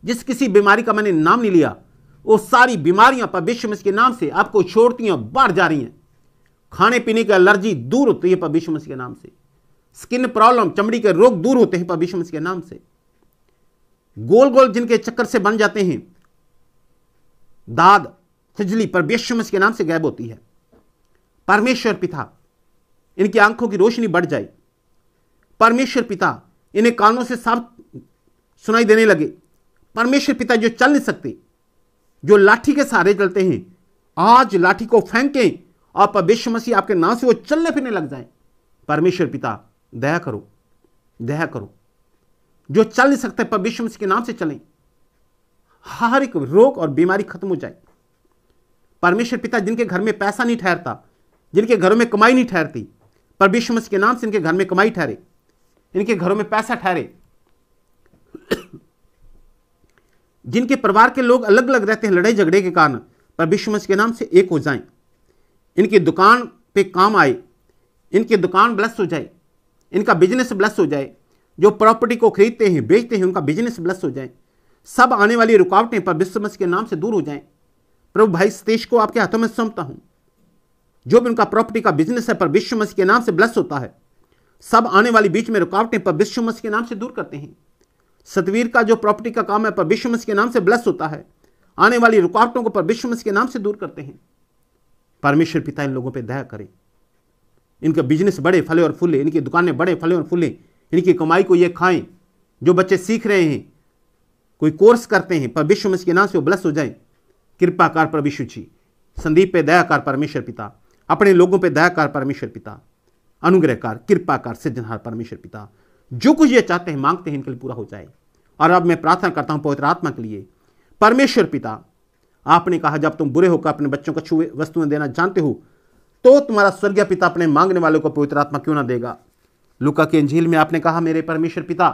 जिस किसी बीमारी का मैंने नाम नहीं लिया वो सारी बीमारियां पर विश्व मसीह के नाम से आपको छोड़ती हैं बाहर जा रही हैं खाने पीने की एलर्जी दूर होती है पर विश्व मसीह के नाम से स्किन प्रॉब्लम चमड़ी के रोग दूर होते हैं पर विश्व मसीह के नाम से गोल गोल जिनके चक्कर से बन जाते हैं दाद खिजली परमेश्वर के नाम से गायब होती है परमेश्वर पिता इनकी आंखों की रोशनी बढ़ जाए परमेश्वर पिता इन्हें कानों से साफ सुनाई देने लगे परमेश्वर पिता जो चल नहीं सकते जो लाठी के सहारे चलते हैं आज लाठी को फेंकें और परमेश्वर मसीह आपके नाम से वो चलने फिरने लग जाए परमेश्वर पिता दया करो दया करो जो चल नहीं सकते परमेश्वर मसीह के नाम से चलें हर एक रोग और बीमारी खत्म हो जाए परमेश्वर पिता जिनके घर में पैसा नहीं ठहरता जिनके घरों में कमाई नहीं ठहरती पर विश्व के नाम से इनके घर में कमाई ठहरे इनके घरों में पैसा ठहरे जिनके परिवार के लोग अलग अलग रहते हैं लड़ाई झगड़े के कारण पर विश्व के नाम से एक हो जाए इनकी दुकान पे काम आए इनकी दुकान ब्लस हो जाए इनका बिजनेस ब्लस हो जाए जो प्रॉपर्टी को खरीदते हैं बेचते हैं उनका बिजनेस ब्लस हो जाए सब आने वाली रुकावटें पर विश्वमस के नाम से दूर हो जाएं प्रभु भाई सतीश को आपके हाथों में सौंपता हूं जो भी उनका प्रॉपर्टी का बिजनेस है पर विश्वमस के नाम से ब्लस होता है सब आने वाली बीच में रुकावटें पर विश्वमस के नाम से दूर करते हैं सतवीर का जो प्रॉपर्टी का काम है पर विश्वमस के नाम से ब्लस होता है आने वाली रुकावटों को पर विश्वमस के नाम से दूर करते हैं परमेश्वर पिता इन लोगों पर दया करें इनका बिजनेस बड़े फले और फूले इनकी दुकानें बड़े फले और फूले इनकी कमाई को ये खाएं जो बच्चे सीख रहे हैं कोई कोर्स करते हैं पर विश्व में के नाम से वो ब्लस हो जाए कृपाकार पर विश्व जी संदीप पे दयाकार परमेश्वर पिता अपने लोगों पे दयाकार परमेश्वर पिता कृपा कृपाकार सज्जनहार परमेश्वर पिता जो कुछ ये चाहते हैं मांगते हैं इनके लिए पूरा हो जाए और अब मैं प्रार्थना करता हूँ पवित्र आत्मा के लिए परमेश्वर पिता आपने कहा जब तुम बुरे होकर अपने बच्चों को छुए वस्तुएं देना जानते हो तो तुम्हारा स्वर्गीय पिता अपने मांगने वालों को पवित्र आत्मा क्यों ना देगा लुका के अंजील में आपने कहा मेरे परमेश्वर पिता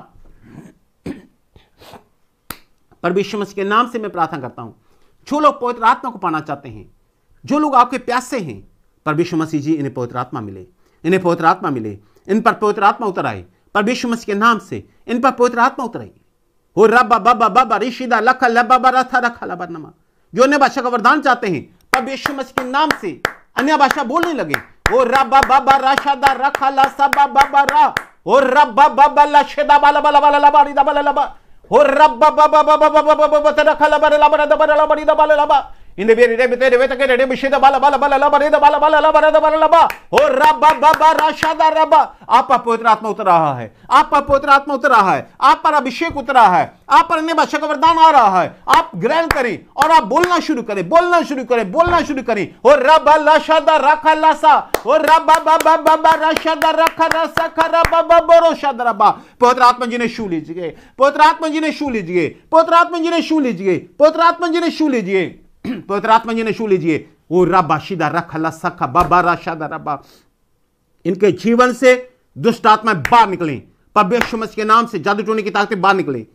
परमेश्वर मसीह के नाम से मैं प्रार्थना करता हूँ जो लोग पवित्र आत्मा को पाना चाहते हैं जो लोग आपके प्यासे हैं परमेश्वर मसीह जी इन्हें पवित्र आत्मा मिले इन्हें पवित्र आत्मा मिले इन पर पवित्र आत्मा उतर आए परमेश्वर मसीह के नाम से इन पर पवित्र आत्मा उतर आई हो रबा बबा बबा रिशिदा लख लबा रथा रखा लबा नमा जो अन्य भाषा का वरदान चाहते हैं परमेश्वर मसीह के नाम से अन्य भाषा बोलने लगे ओ रबा बबा रशादा रखा ला सबा बबा रा ओ रबा बबा लशेदा बाला बाला बाला लबा रिदा बाला हो रब्बा இந்த பேர் இடை பித்தே ரெவே தக்கே ரெடே பிஷே தபால பால பால லப रे दबाला बाला लबा रदा बाला लबा ओ रबा बबा राशादा रबा आप पर पवित्र आत्मा उतर रहा है आप पर पवित्र आत्मा उतर रहा है आप पर अभिषेक उतरा है आप पर अन्य भाषा वरदान आ रहा है आप ग्रहण करें और आप बोलना शुरू करें बोलना शुरू करें बोलना शुरू करें ओ रबा लाशादा रखा लासा ओ रबा बबा बबा राशादा रखा रसा खरा बबा बोरो शादा रबा पवित्र आत्मा जी ने छू लीजिए पवित्र आत्मा जी ने छू लीजिए पवित्र आत्मा जी ने छू लीजिए पवित्र आत्मा जी ने छू लीजिए पवित्र आत्मा जी ने छू लीजिए वो रबा रख अल्लाह सखा बाबा राशादा रबा इनके जीवन से दुष्ट आत्मा बाहर निकले पर यीशु मसीह के नाम से जादू टोने की ताकतें बाहर निकले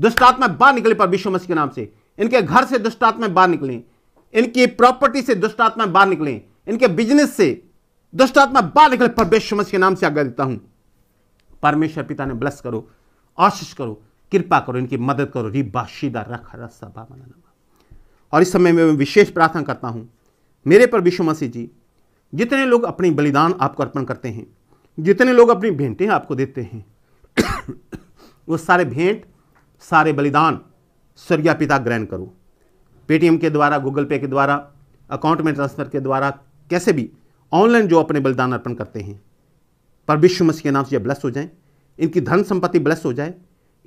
दुष्ट आत्मा बाहर निकले पर यीशु मसीह के नाम से इनके घर से दुष्ट आत्मा बाहर निकले इनकी प्रॉपर्टी से दुष्ट आत्मा बाहर निकले इनके बिजनेस से दुष्ट आत्मा बाहर निकले पर यीशु मसीह के नाम से आज्ञा देता हूं परमेश्वर पिता ने ब्लस करो आशीष करो कृपा करो इनकी मदद करो रिबाशीदा रखा रस्सा बा और इस समय में मैं विशेष प्रार्थना करता हूँ मेरे पर विश्व मसीह जी जितने लोग अपनी बलिदान आपको अर्पण करते हैं जितने लोग अपनी भेंटें आपको देते हैं वो सारे भेंट सारे बलिदान स्वर्गीय पिता ग्रहण करो पेटीएम के द्वारा गूगल पे के द्वारा अकाउंट में ट्रांसफ़र के द्वारा कैसे भी ऑनलाइन जो अपने बलिदान अर्पण करते हैं पर विश्व मसीह के नाम से ब्लेस हो जाएं इनकी धन संपत्ति ब्लेस हो जाए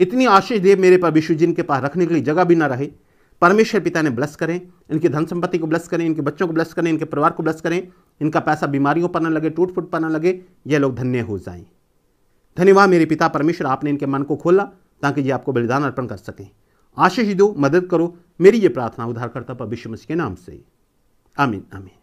इतनी आशीष दे मेरे पर विश्व जिनके पास रखने के लिए जगह भी ना रहे परमेश्वर पिता ने ब्लस करें इनकी धन संपत्ति को ब्लस करें इनके बच्चों को ब्लस करें इनके परिवार को ब्लस करें इनका पैसा बीमारियों पर ना लगे टूट फूट पर ना लगे ये लोग धन्य हो जाएं धन्यवाद मेरे पिता परमेश्वर आपने इनके मन को खोला ताकि ये आपको बलिदान अर्पण कर सकें आशीष दो मदद करो मेरी ये प्रार्थना उद्धारकर्ता पर विश्व के नाम से आमीन आमीन